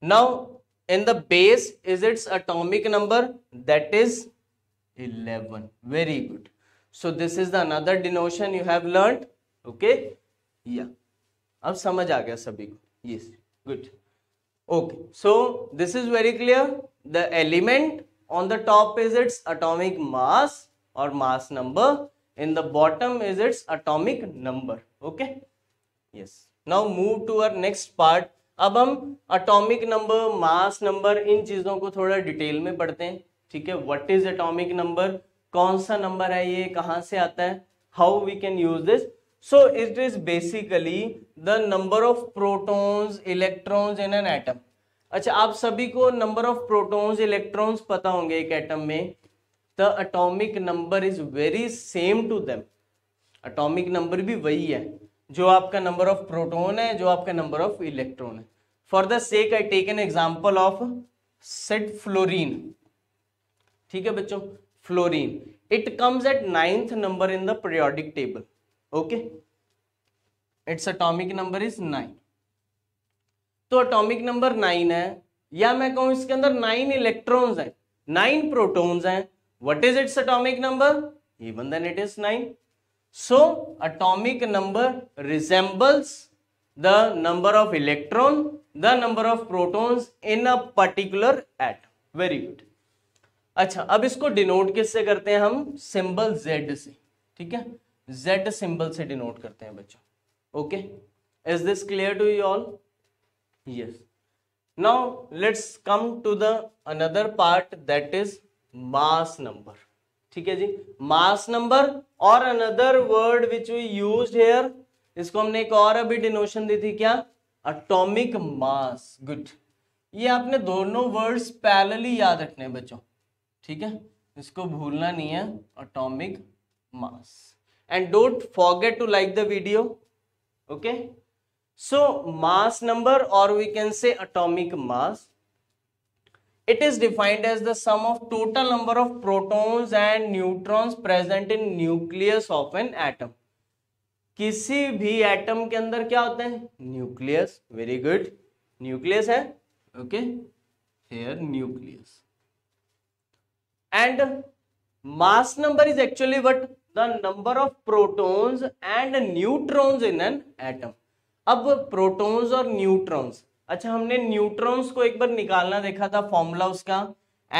now in the base is its atomic number that is 11 very good so this is the another denotation you have learned okay yeah अब समझ आ गया सभी को yes good okay so this is very clear the element on the top is its atomic mass और mass number in the bottom is its atomic number okay yes now move to our next part अब हम अटोमिक नंबर मास नंबर इन चीज़ों को थोड़ा डिटेल में पढ़ते हैं ठीक है व्हाट इज अटोमिक नंबर कौन सा नंबर है ये कहाँ से आता है how we can use this so it is basically the number of protons electrons in an atom अच्छा आप सभी को नंबर ऑफ प्रोटॉन्स इलेक्ट्रॉन्स पता होंगे एक एटम में the atomic number is very same to them atomic number भी वही है जो आपका नंबर ऑफ प्रोटोन है जो आपका नंबर ऑफ इलेक्ट्रॉन है for the sake I take an example of set fluorine ठीक है बच्चों fluorine it comes at ninth number in the periodic table okay its atomic number is nine तो अटोमिक नंबर नाइन है या मैं कहूं इसके अंदर नाइन इलेक्ट्रॉन्स हैं नाइन प्रोटॉन्स हैं what is its atomic number even then it is nine so atomic number resembles the number of electron the number of protons in a particular at very good अच्छा अब इसको डिनोट किससे करते हैं हम सिंबल जेड से ठीक है जेड सिंबल से डिनोट करते हैं बच्चों okay is this clear to you all yes now let's come to the another part that is mass number ठीक है जी मास नंबर और another word which we use here इसको हमने एक और अभी डिनोशन दी थी क्या अटोमिक मास गुड ये आपने दोनों वर्ड्स पैरेलली याद रखने बच्चों ठीक है इसको भूलना नहीं है atomic mass and don't forget to like the video okay so mass number और we can say atomic mass it is defined as the some of total number of protons and neutrons present in nucleus of an atom किसी भी एटम के अंदर क्या होते हैं न्यूक्लियस वेरी गुड न्यूक्लियस है okay here nucleus and mass number is actually what the number of protons and neutrons in an atom अब प्रोटॉन्स और न्यूट्रॉन्स अच्छा हमने न्यूट्रॉन्स को एक बार निकालना देखा था फॉर्मूला उसका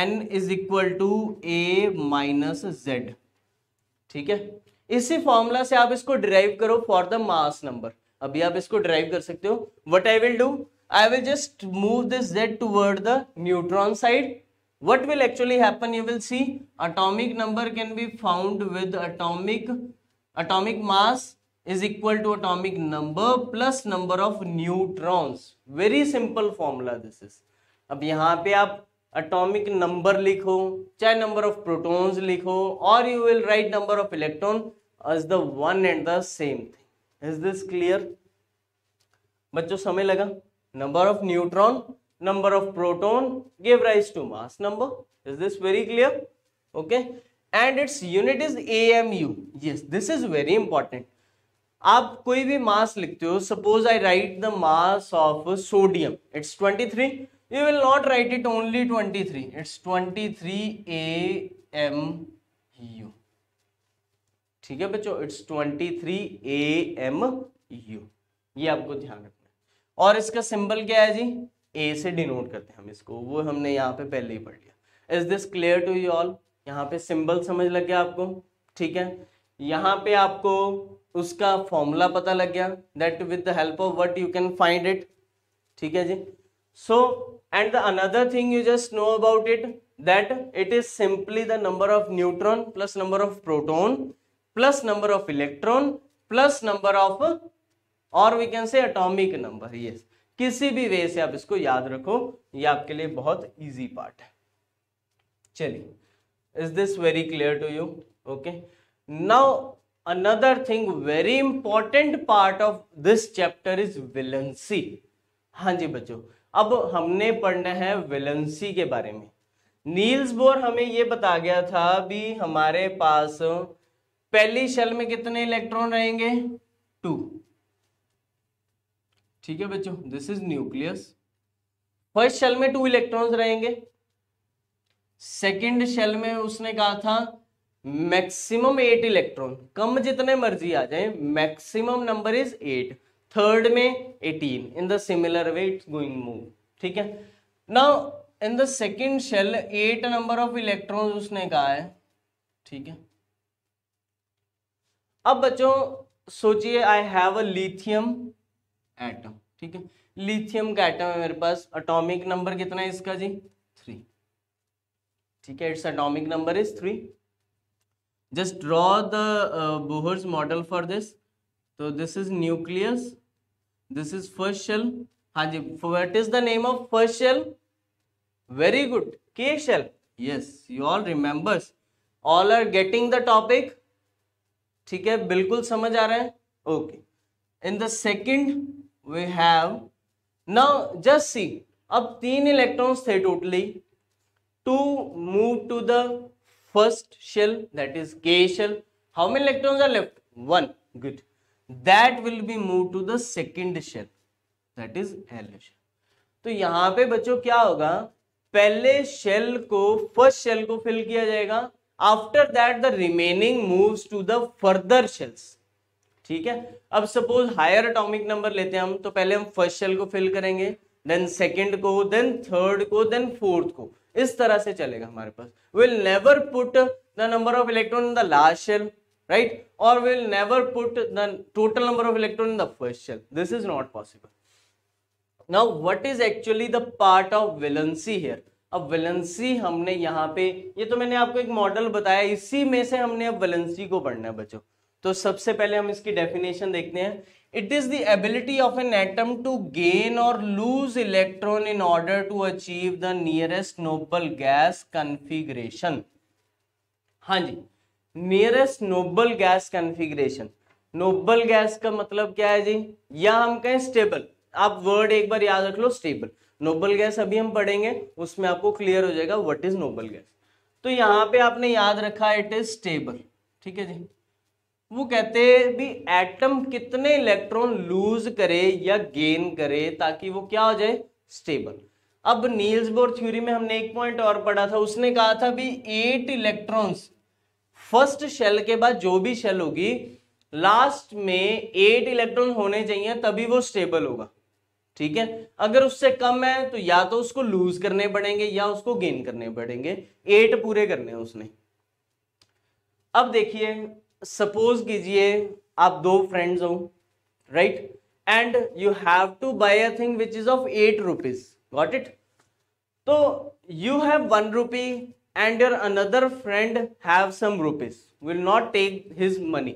N is equal to A minus Z ठीक है इसी फॉर्मूला से आप इसको ड्राइव करो फॉर द मास नंबर अभी आप इसको ड्राइव कर सकते हो what I will do I will just move this Z toward the neutron side what will actually happen you will see atomic number can be found with atomic atomic mass is equal to atomic number plus number of neutrons very simple formula this is अब यहाँ पे आप एटॉमिक नंबर लिखो चाहे नंबर ऑफ प्रोटॉन्स लिखो और you will write number of electron is the one and the same thing is this clear बच्चों समय लगा number of neutron number of proton gave rise to mass number is this very clear okay and its unit is amu yes this is very important आप कोई भी मास लिखते हो suppose I write the mass of sodium it's 23 you will not write it only 23 it's 23 A M U ठीक है बच्चों इट्स 23 ए एम यू ये आपको ध्यान रखना और इसका सिंबल क्या है जी ए से डिनोट करते हैं हम इसको वो हमने यहाँ पे पहले ही पढ़ लिया is this clear to you all यहाँ पे सिंबल समझ लग गया आपको ठीक है यहाँ पे आपको उसका फॉर्मूला पता लग गया that with the help of what you can find it ठीक है जी so and the another thing you just know about it that it is simply the number of neutron plus number of proton plus number of electron plus number of और we can say atomic number yes किसी भी वे से आप इसको याद रखो ये आपके लिए बहुत इजी पार्ट है चलिए is this very clear to you okay now another thing very important part of this chapter is valency हाँ जी बच्चों अब हमने पढ़ना है विलंसी के बारे में नील्स बोर हमें ये बता गया था भी हमारे पास पहली शेल में कितने इलेक्ट्रॉन रहेंगे टू ठीक है बच्चों this is nucleus first shell में टू इलेक्ट्रॉन्स रहेंगे सेकंड शेल में उसने कहा था मैक्सिमम एट इलेक्ट्रॉन कम जितने मर्जी आ जाए maximum number is eight third में eighteen in the similar way it's going move ठीक है now in the second shell eight number of electron उसने कहा है ठीक है अब बच्चों सोचिए I have a lithium atom ठीक है लिथियम का एटम है मेरे पास अटोमिक नंबर कितना है इसका जी थ्री ठीक है it's atomic number is three just draw the Bohr's model for this तो this is nucleus this is first shell हाँ जी what is the name of first shell very good K shell yes you all remembers all are getting the topic ठीक है बिल्कुल समझ आ रहा है okay in the second we have now just see अब तीन इलेक्ट्रॉन्स थे totally to move to the first shell that is K shell how many electrons are left one good that will be move to the second shell that is L shell तो यहाँ पे बच्चों क्या होगा पहले शेल को फर्स्ट शेल को फिल किया जाएगा after that the remaining moves to the further shells ठीक है अब सपोज हायर अटोमिक नंबर लेते हैं हम तो पहले हम फर्स्ट शेल को फिल करेंगे देन सेकेंड को देन थर्ड को देन फोर्थ को इस तरह से चलेगा हमारे पास will never put the number of electron in the last shell right और will never put the total number of electron in the first shell this is not possible now what is actually the part of valency here अब वेलेंसी हमने यहाँ पे ये तो मैंने आपको एक मॉडल बताया इसी में से हमने अब वेलेंसी को पढ़ना है बच्चों तो सबसे पहले हम इसकी डेफिनेशन देखते हैं it is the ability of an atom to gain और lose electron in order to achieve the nearest noble gas configuration हाँ जी nearest noble gas configuration noble gas का मतलब क्या है जी या हम कहें स्टेबल आप वर्ड एक बार याद रख लो स्टेबल नोबल गैस अभी हम पढ़ेंगे उसमें आपको क्लियर हो जाएगा व्हाट इज नोबल गैस तो यहाँ पे आपने याद रखा इट इज स्टेबल ठीक है जी वो कहते भी एटम कितने इलेक्ट्रॉन लूज करे या गेन करे ताकि वो क्या हो जाए स्टेबल अब नील्स बोर थ्योरी में हमने एक पॉइंट और पढ़ा था उसने कहा था भी एट इलेक्ट्रॉन्स फर्स्ट शेल के बाद जो भी शेल होगी लास्ट में एट इलेक्ट्रॉन होने चाहिए तभी वो स्टेबल होगा ठीक है अगर उससे कम है तो या तो उसको लूज करने पड़ेंगे या उसको गेन करने पड़ेंगे एट पूरे करने हैं उसने अब देखिए सपोज कीजिए आप दो फ्रेंड्स हो right and you have to buy a thing which is of eight rupees got it तो you have one rupee and your another friend have some rupees will not take his money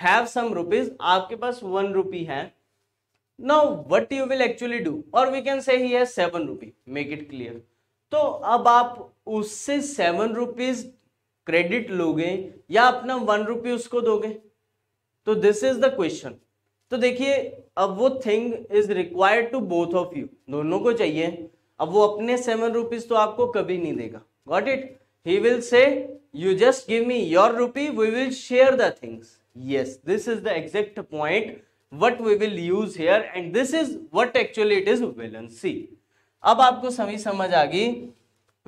have some rupees आपके पास वन रुपी है now what you will actually do और वी कैन से ही है seven rupee make it clear तो अब आप उससे सेवन रुपीज क्रेडिट लोगे या अपना वन रुपी उसको दोगे तो दिस इज द क्वेश्चन तो देखिए अब वो thing is required to both of you दोनों को चाहिए अब वो अपने सेवन रुपीज तो आपको कभी नहीं देगा got it he will say you just give me your rupee we will share the things yes this is the exact point what we will use here and this is what actually it is see अब आपको समझ समझ आ गई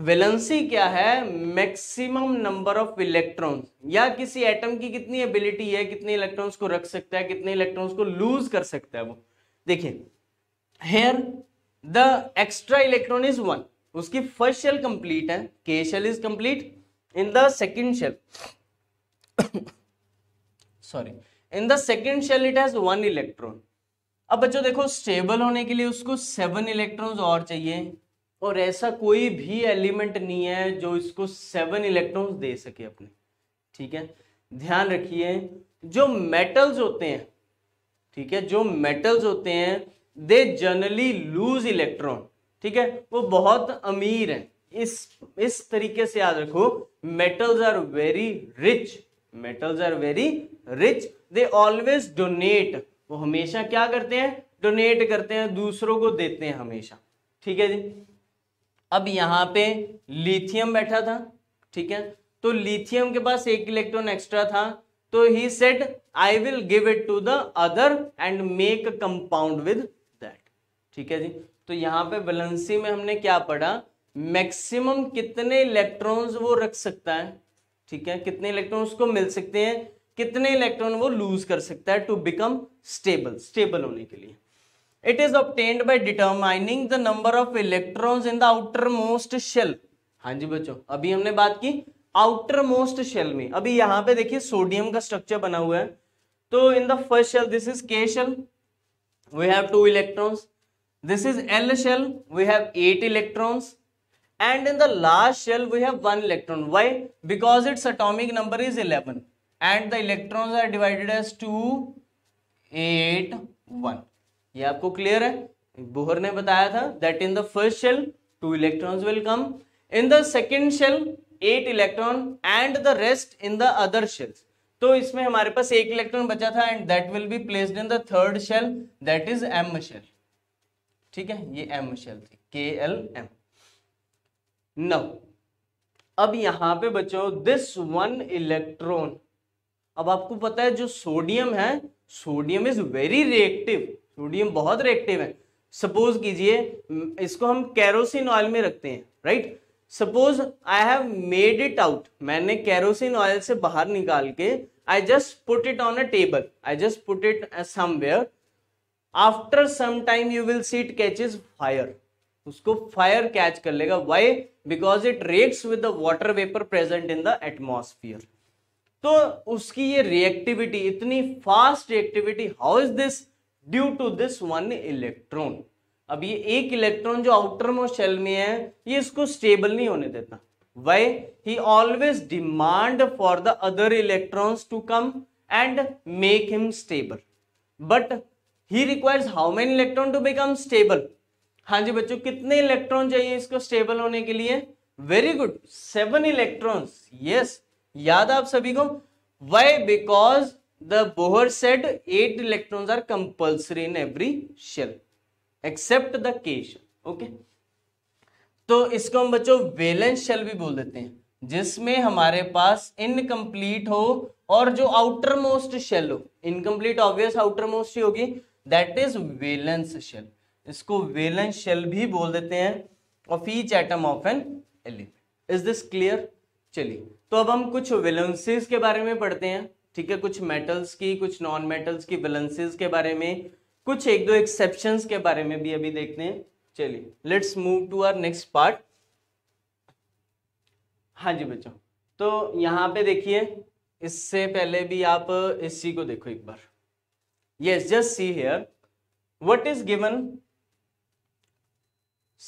वेलेंसी क्या है मैक्सिमम नंबर ऑफ इलेक्ट्रॉन्स या किसी एटम की कितनी एबिलिटी है कितने इलेक्ट्रॉन्स को रख सकता है कितने इलेक्ट्रॉन्स को लूज कर सकता है वो देखिए here the extra electron is one उसकी फर्स्ट शेल कंप्लीट है K shell is complete in the second shell sorry in the second shell it has one electron अब बच्चों देखो स्टेबल होने के लिए उसको सेवन इलेक्ट्रॉन्स और चाहिए और ऐसा कोई भी एलिमेंट नहीं है जो इसको सेवन इलेक्ट्रॉन्स दे सके अपने ठीक है ध्यान रखिए जो मेटल्स होते हैं ठीक है जो मेटल्स होते हैं दे जनरली लूज इलेक्ट्रॉन ठीक है वो बहुत अमीर हैं इस इस तरीके से याद रखो metals are very rich metals are very rich they always donate वो हमेशा क्या करते हैं डोनेट करते हैं दूसरों को देते हैं हमेशा ठीक है जी अब यहाँ पे लिथियम बैठा था ठीक है तो लिथियम के पास एक इलेक्ट्रॉन एक्स्ट्रा था तो he said I will give it to the other and make compound with that ठीक है जी तो यहाँ पे बैलेंसी में हमने क्या पढ़ा मैक्सिमम कितने इलेक्ट्रॉन्स वो रख सकता है ठीक है कितने इलेक्ट्रॉन उसको मिल सकते हैं कितने इलेक्ट्रॉन वो लूज कर सकता है टू बिकम स्टेबल स्टेबल होने के लिए it is obtained by determining the number of electron in the outermost shell हाँ जी बच्चों अभी हमने बात की आउटर मोस्ट शेल में अभी यहां पे देखिए सोडियम का स्ट्रक्चर बना हुआ है तो in the first shell this is K shell we have two electrons this is L shell we have eight electrons and in the last shell we have one electron why because it's atomic number is eleven and the electrons are divided as two eight one ये आपको क्लियर है बोहर ने बताया था that in the first shell two electrons will come in the second shell eight electron and the rest in the other shells तो इसमें हमारे पास एक इलेक्ट्रॉन बचा था and that will be placed in the third shell that is M shell ठीक है ये एम शेल थी के एल एम नौ अब यहां पे बचो दिस वन इलेक्ट्रॉन अब आपको पता है जो सोडियम है sodium is very reactive sodium बहुत रिएक्टिव है सपोज कीजिए हम्म, इसको हम कैरोसिन ऑयल में रखते हैं right suppose I have made it out मैंने कैरोसिन ऑयल से बाहर निकाल के I just put it on a table I just put it somewhere after some time you will see it catches fire उसको फायर कैच कर लेगा why because it reacts with the water vapour present in the atmosphere तो उसकी ये रिएक्टिविटी इतनी fast reactivity how is this due to this one electron अब ये एक इलेक्ट्रॉन जो आउटर मोस्ट शेल में है ये इसको स्टेबल नहीं होने देता why he always demand for the other electrons to come and make him stable but he requires how many electron to become stable हाँ जी बच्चों कितने इलेक्ट्रॉन चाहिए इसको स्टेबल होने के लिए very good seven electrons yes याद आप सभी को why because the Bohr said 8 electrons are compulsory in every shell except the K shell okay तो इसको हम बच्चों वेलेंस शेल भी बोल देते हैं जिसमें हमारे पास इनकम्प्लीट हो और जो आउटर मोस्ट शेल हो इनकम्प्लीट ऑब्वियस आउटर मोस्ट ही होगी दैट इज वेलेंस शेल इसको वेलेंस शेल भी बोल देते हैं of each atom of an element is this clear चलिए तो अब हम कुछ वेलेंसेस के बारे में पढ़ते हैं ठीक है कुछ मेटल्स की कुछ नॉन मेटल्स की बैलेंसेस के बारे में कुछ एक दो एक्सेप्शन के बारे में भी अभी देखते हैं चलिए let's move to our next part हाँ जी बच्चों तो यहाँ पे देखिए इससे पहले भी आप इसी को देखो एक बार yes just see here what is given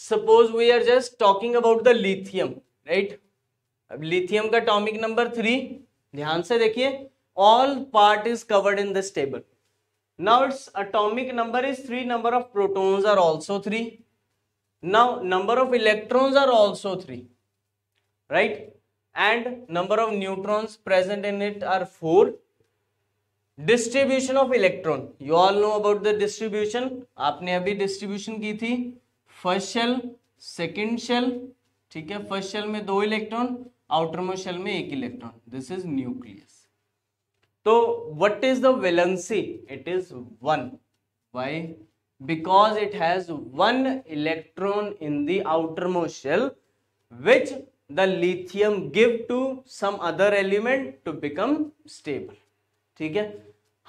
suppose we are just talking about the lithium right अब लिथियम का टॉमिक नंबर थ्री ध्यान से देखिए all part is covered in this table now its atomic number is 3 number of protons are also 3 now number of electrons are also 3 right and number of neutrons present in it are 4 distribution of electron you all know about the distribution आपने अभी distribution की थी first shell second shell ठीक है first shell में दो electron outer मोस्ट shell में एक electron this is nucleus तो what is the valency it is one why because it has one electron in the outer most shell which the lithium give to some other element to become stable ठीक है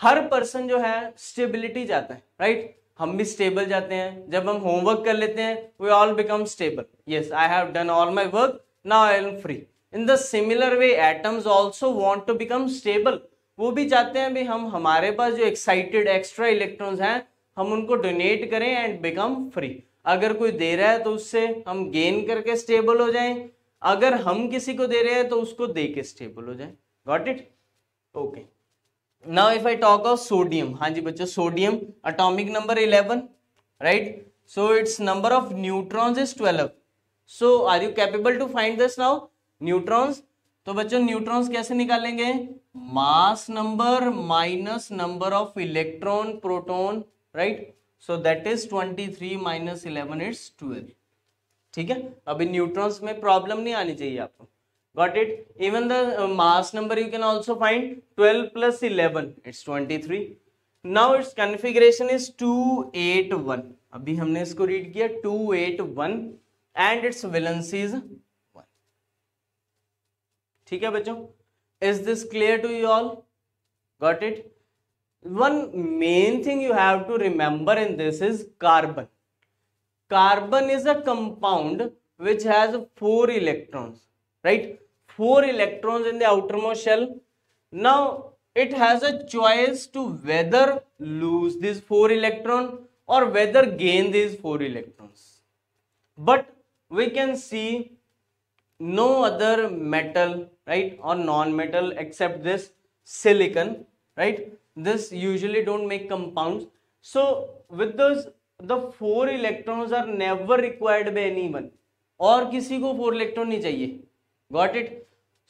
हर पर्सन जो है स्टेबिलिटी जाता है राइट right? हम भी स्टेबल जाते हैं जब हम होमवर्क कर लेते हैं we all become stable yes I have done all my work now I am free in the similar way atoms also want to become stable वो भी चाहते हैं भाई हम हमारे पास जो एक्साइटेड एक्स्ट्रा इलेक्ट्रॉन्स हैं हम उनको डोनेट करें एंड बिकम फ्री अगर कोई दे रहा है तो उससे हम गेन करके स्टेबल हो जाएं अगर हम किसी को दे रहे हैं तो उसको दे के स्टेबल हो जाए got it okay now if I talk of sodium हाँ जी बच्चों sodium atomic number eleven right so its number of neutrons is twelve so are you capable to find this now neutrons तो बच्चों न्यूट्रॉन्स कैसे निकालेंगे mass number minus number of electron proton right so that is 23 three minus eleven it's twelve ठीक है अभी न्यूट्रॉन्स में प्रॉब्लम नहीं आनी चाहिए आपको got it even the mass number you can also find twelve plus eleven it's twenty three now its configuration is two eight one अभी हमने इसको रीड किया two eight one and its valencies ठीक है बच्चों is this clear to you all got it one main thing you have to remember in this is carbon carbon is a compound which has four electrons right four electrons in the outermost shell now it has a choice to whether lose these four electrons or whether gain these four electrons but we can see no other metal right or non-metal except this silicon right this usually don't make compounds so with those the four electrons are never required by anyone और किसी को फोर इलेक्ट्रॉन नहीं चाहिए got it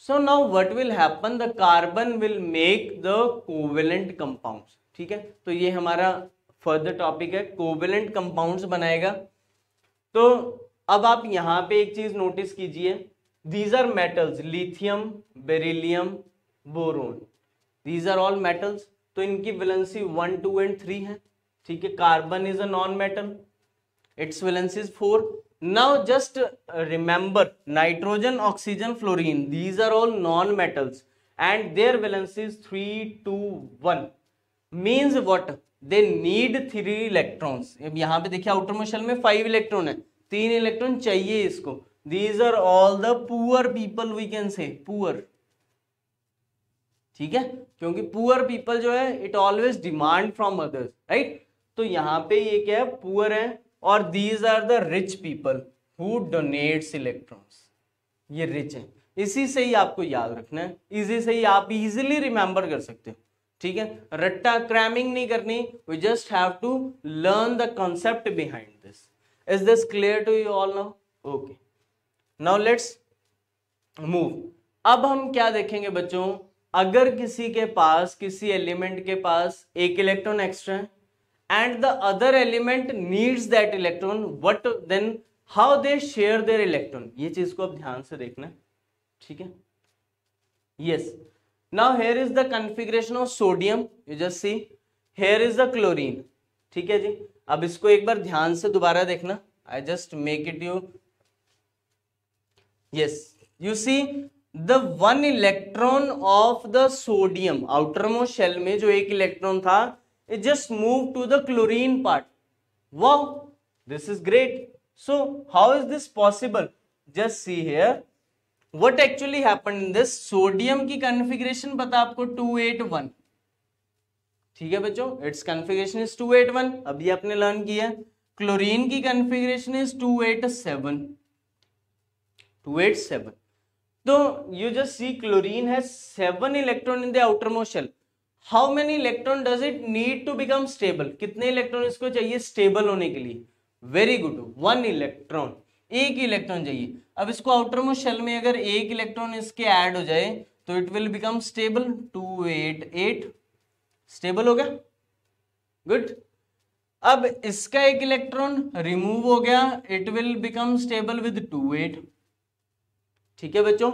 so now what will happen the carbon will make the covalent compounds ठीक है तो ये हमारा फर्दर टॉपिक है कोवेलेंट कंपाउंड्स बनाएगा तो अब आप यहाँ पे एक चीज़ नोटिस कीजिए these are metals lithium beryllium boron these are all metals तो इनकी valency one two and three है ठीक है carbon is a non metal its valency is four now just remember nitrogen oxygen fluorine these are all non metals and their valency is three two one means what they need three electrons यहां पे देखिए आउटर मोशन में फाइव इलेक्ट्रॉन है तीन इलेक्ट्रॉन चाहिए इसको these are all the poor people we can say poor ठीक है क्योंकि पुअर पीपल जो है it always demand from others right तो यहाँ पे ये क्या है पुअर है और these are the rich people who donates electrons ये रिच है इसी से ही आपको याद रखना है इसी से ही आप इजिली रिमेंबर कर सकते हो ठीक है रट्टा क्रैमिंग नहीं करनी we just have to learn the concept behind this is this clear to you all now okay now let's move अब हम क्या देखेंगे बच्चों अगर किसी के पास किसी एलिमेंट के पास एक इलेक्ट्रॉन एक्स्ट्रा है and the other element needs that electron what then how they share their electron ये चीज को अब ध्यान से देखना ठीक है yes now here is the configuration of sodium you just see here is the chlorine ठीक है जी अब इसको एक बार ध्यान से दोबारा देखना I just make it you yes you see the one electron of the sodium outermost shell में जो एक इलेक्ट्रॉन था it just move to the chlorine part वो this is great so how is this possible just see here what actually happen in this sodium की कन्फिग्रेशन पता आपको टू एट वन ठीक है बच्चों its configuration is two eight one अभी आपने लर्न किया क्लोरीन की configuration is two eight seven two eight seven तो ये जो सी क्लोरीन है seven electron in the outer most shell how many electron does it need to become stable कितने इलेक्ट्रॉन इसको चाहिए स्टेबल होने के लिए वेरी गुड वन इलेक्ट्रॉन एक इलेक्ट्रॉन चाहिए अब इसको आउटर मोस्ट शेल में अगर एक इलेक्ट्रॉन इसके ऐड हो जाए तो it will become stable two eight eight stable हो गया गुड अब इसका एक इलेक्ट्रॉन रिमूव हो गया it will become stable with two eight ठीक है बच्चों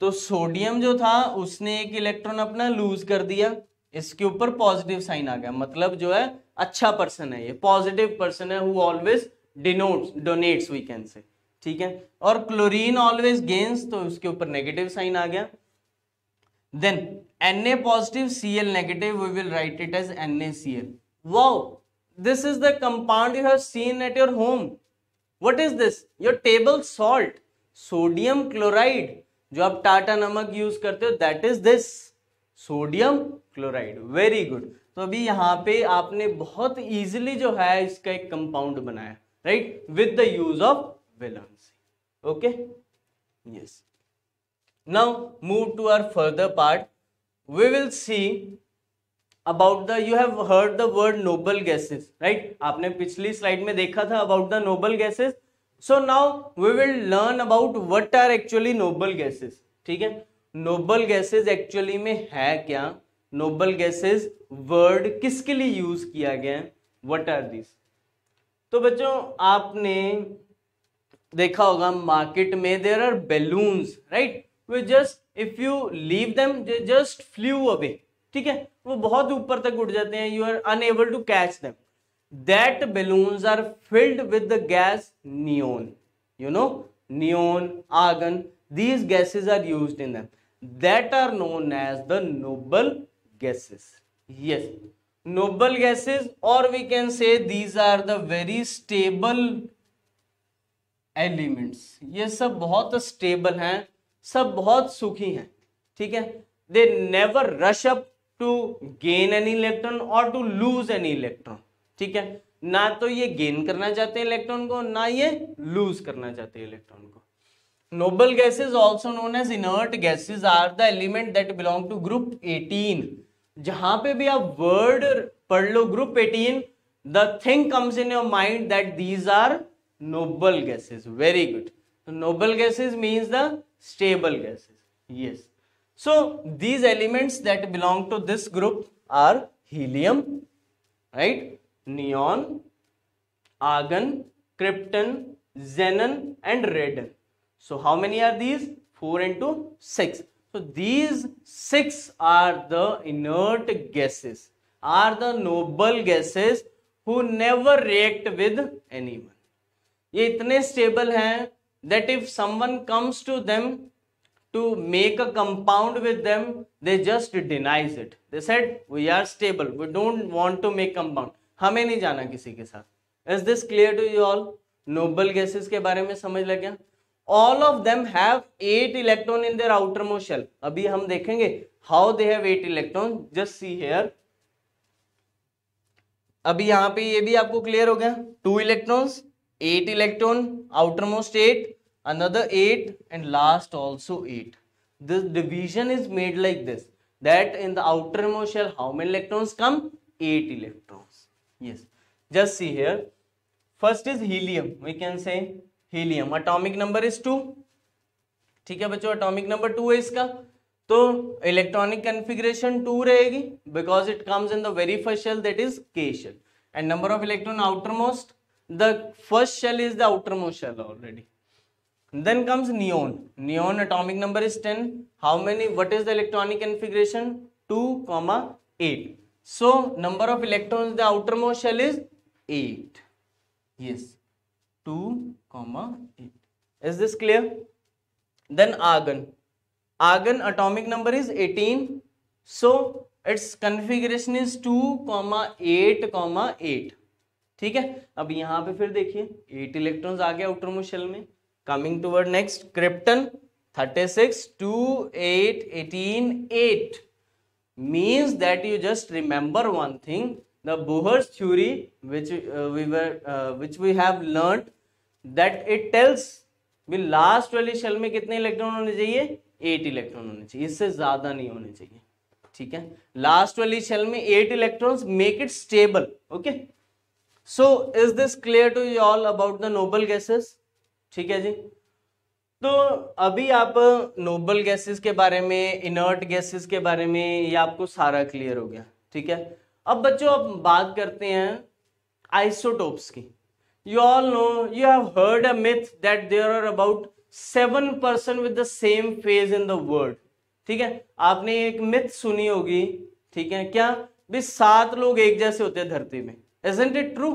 तो सोडियम जो था उसने एक इलेक्ट्रॉन अपना लूज कर दिया इसके ऊपर पॉजिटिव साइन आ गया मतलब जो है अच्छा पर्सन है ये पॉजिटिव पर्सन है who always denotes donates we can say ठीक है और क्लोरीन ऑलवेज गेंस तो उसके ऊपर नेगेटिव साइन आ गया then N A positive C L negative we will write it as N A C L वो this is the compound you have seen at your home what is this your table salt sodium chloride जो आप टाटा नमक यूज करते हो that is this sodium chloride very good तो अभी यहां पे आपने बहुत इजीली जो है इसका एक कंपाउंड बनाया right with the use of valency okay yes now move to our further part we will see about the you have heard the word noble gases right आपने पिछली स्लाइड में देखा था about the noble gases so now we will learn about what are actually noble gases ठीक है नोबल गैसेज एक्चुअली में है क्या नोबल गैसेज वर्ड किसके लिए यूज किया गया है वट आर दिस तो बच्चों आपने देखा होगा मार्केट में देर आर बेलून्स राइट वे just if you leave them just flew away ठीक है वो बहुत ऊपर तक उड़ जाते हैं you are unable to catch them that balloons are filled with the gas neon you know neon argon these gases are use in them that are known as the noble gases yes noble gases और we can say these are the very stable elements ये सब बहुत स्टेबल हैं सब बहुत सुखी हैं ठीक है they never rush up to gain any electron or to lose any electron ठीक है ना तो ये गेन करना चाहते हैं इलेक्ट्रॉन को ना ये लूज करना चाहते हैं इलेक्ट्रॉन को noble gases also known as inert gases are the element that belong to group eighteen जहां पे भी आप वर्ड पढ़ लो group eighteen the thing comes in your mind that these are noble gases very good noble gases means the stable gases yes so these elements that belong to this group are helium right neon argon krypton xenon and red so how many are these four into six so these six are the inert gases are the noble gases who never react with anyone ये इतने स्टेबल हैं that if someone comes to them to make a compound with them they just denies it they said we are stable we don't want to make compound हमें नहीं जाना किसी के साथ is this clear to you all noble gases के बारे में समझ लग गया all of them have eight electron in their outer most shell अभी हम देखेंगे how they have eight electron just see here अभी यहां पे ये भी आपको क्लियर हो गया two electrons eight electron outermost eight another eight and last also eight this division is made like this that in the outer shell how many electrons come eight electron yes just see here first is helium we can say helium atomic number is 2 ठीक है बच्चों atomic number 2 है इसका तो इलेक्ट्रॉनिक कन्फिग्रेशन टू रहेगी because it comes in the very first shell that is K shell and number of electron outermost the first shell is the outermost shell already then comes neon neon atomic number is ten how many what is the electronic configuration two comma eight so number of electrons in the outermost shell is 8 yes 2 comma 8 is this clear then argon argon atomic number is 18 so its configuration is 2 comma 8 comma 8 ठीक है अब यहां पे फिर देखिए 8 इलेक्ट्रॉन्स आ गए आउटरमोस्ट शेल में coming toward next krypton 36 2 8 18 8 means that you just remember one thing the bohr's theory which uh, we were uh, which we have learnt that it tells भी लास्ट वाली शेल में कितने इलेक्ट्रॉन होने चाहिए एट इलेक्ट्रॉन होने चाहिए इससे ज्यादा नहीं होने चाहिए ठीक है लास्ट वाली शेल में eight electrons make it stable okay so is this clear to you all about the noble gases ठीक है जी तो अभी आप नोबल गैसेस के बारे में इनर्ट गैसेस के बारे में ये आपको सारा क्लियर हो गया ठीक है अब बच्चों अब बात करते हैं आइसोटोप्स की you all know you have heard a myth that there are about seven person with the same face in the world ठीक है आपने एक मिथ सुनी होगी ठीक है क्या भी सात लोग एक जैसे होते हैं धरती में isn't it true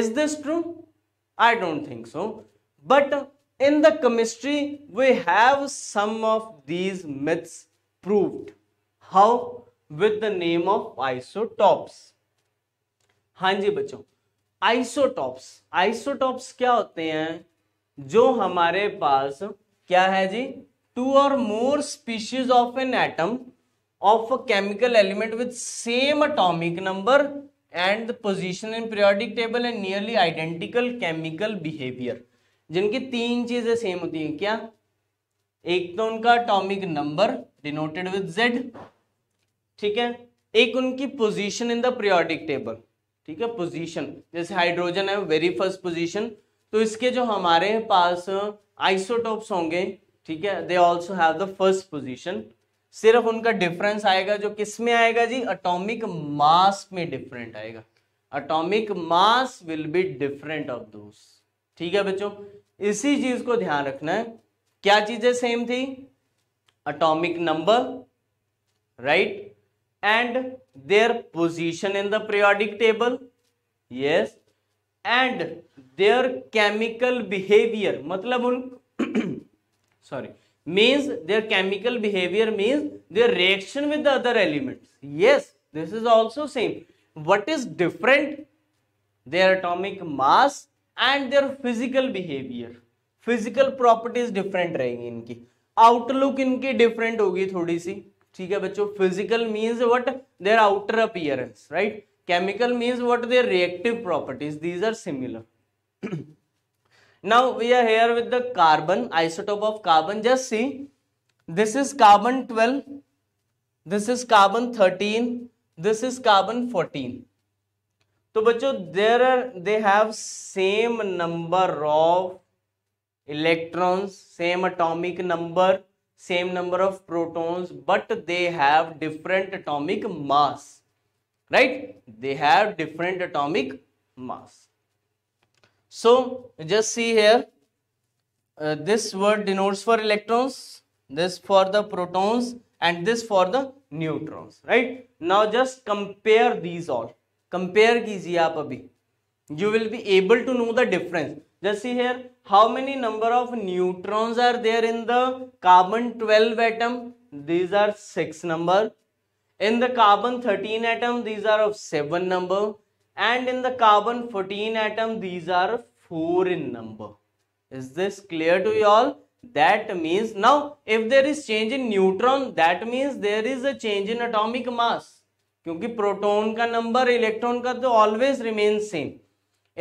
is this true I don't think so but in the chemistry we have some of these myths proved how with the name of isotopes हाँ जी बच्चों आइसोटॉप्स आइसोटॉप्स क्या होते हैं जो हमारे पास क्या है जी two or more species of an atom of a chemical element with same atomic number and position in periodic table and nearly identical chemical behaviour जिनकी तीन चीजें सेम होती हैं क्या एक तो उनका atomic number denoted with Z ठीक है एक उनकी position in the periodic table ठीक है पोजीशन जैसे हाइड्रोजन है वेरी फर्स्ट पोजीशन तो इसके जो हमारे पास आइसोटोप्स होंगे ठीक है they also have the first position सिर्फ उनका डिफरेंस आएगा जो किस में आएगा जी अटोमिक मास में डिफरेंट आएगा atomic mass will be different of those ठीक है बच्चों इसी चीज को ध्यान रखना है क्या चीजें सेम थी atomic number right and their position in the periodic table yes and their chemical behaviour मतलब उन sorry means their chemical behaviour means their reaction with the other elements yes this is also same what is different their atomic mass and their physical behaviour physical properties different रहेंगी इनकी आउटलुक इनकी डिफरेंट होगी थोड़ी सी ठीक है बच्चों physical means what their outer appearance right chemical means what their reactive properties these are similar now we are here with the carbon isotope of carbon just see this is carbon twelve this is carbon thirteen this is carbon fourteen तो बच्चों there are they have same number of electrons same atomic number same number of protons but they have different atomic mass right they have different atomic mass so just see here uh, this word denotes for electrons this for the protons and this for the neutrons right now just compare these all Compare कीजिए आप अभी you will be able to know the difference just see here how many number of neutrons are there in the carbon 12 atom these are six number in the carbon 13 atom these are of seven number and in the carbon 14 atom these are four in number is this clear to you all that means now if there is change in neutron that means there is a change in atomic mass क्योंकि प्रोटोन का नंबर इलेक्ट्रॉन का तो always remain same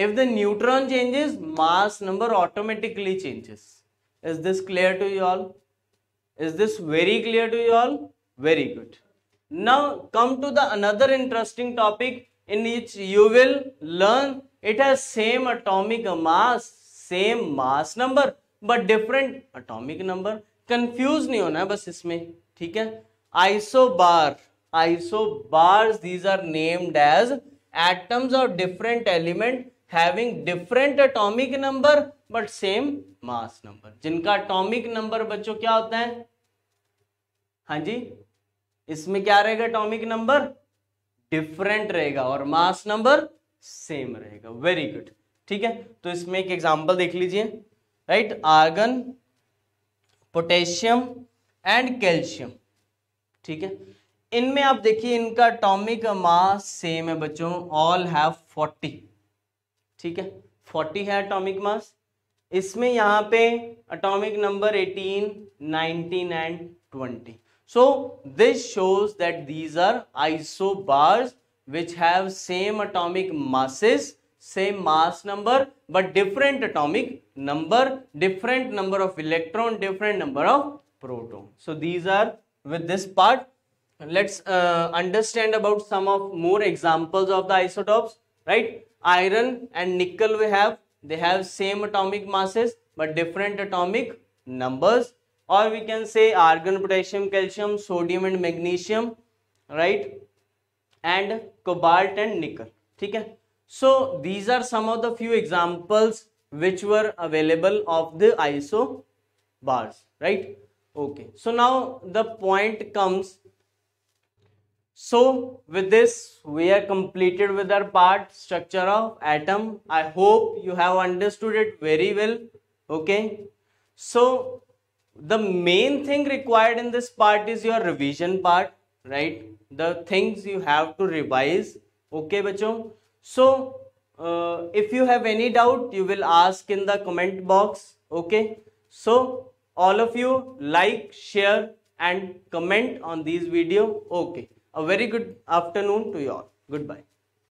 if the neutron changes mass number automatically changes is this clear to you all is this very clear to you all very good now come to the another interesting topic in which you will learn it has same atomic mass same mass number but different atomic number confuse नहीं होना है बस इसमें ठीक है isobar isobars these are named as atoms of different element having different atomic number but same mass number जिनका atomic number बच्चों क्या होता है हाँ जी इसमें क्या रहेगा atomic number डिफरेंट रहेगा और मास नंबर सेम रहेगा वेरी गुड ठीक है तो इसमें एक एग्जांपल देख लीजिए right argon potassium and calcium ठीक है इनमें आप देखिए इनका टॉमिक मास सेम है बच्चों ऑल हैव फोर्टी ठीक है फोर्टी है अटोमिक मास इसमें यहां पे atomic number 18 19 and 20 so this shows that these are isobars which have same atomic masses same mass number but different atomic number different number of electron different number of proton so these are with this part let's uh, understand about some of more examples of the isotopes right iron and nickel we have they have same atomic masses but different atomic numbers or we can say argon potassium calcium sodium and magnesium right and cobalt and nickel Okay. so these are some of the few examples which were available of the iso bars right okay so now the point comes so with this we are completed with our part structure of atom. I hope you have understood it very well. Okay. So the main thing required in this part is your revision part right. The things you have to revise. Okay bachon. So uh, if you have any doubt you will ask in the comment box. Okay. So all of you like share and comment on these video. Okay. A very good afternoon to you all. Goodbye.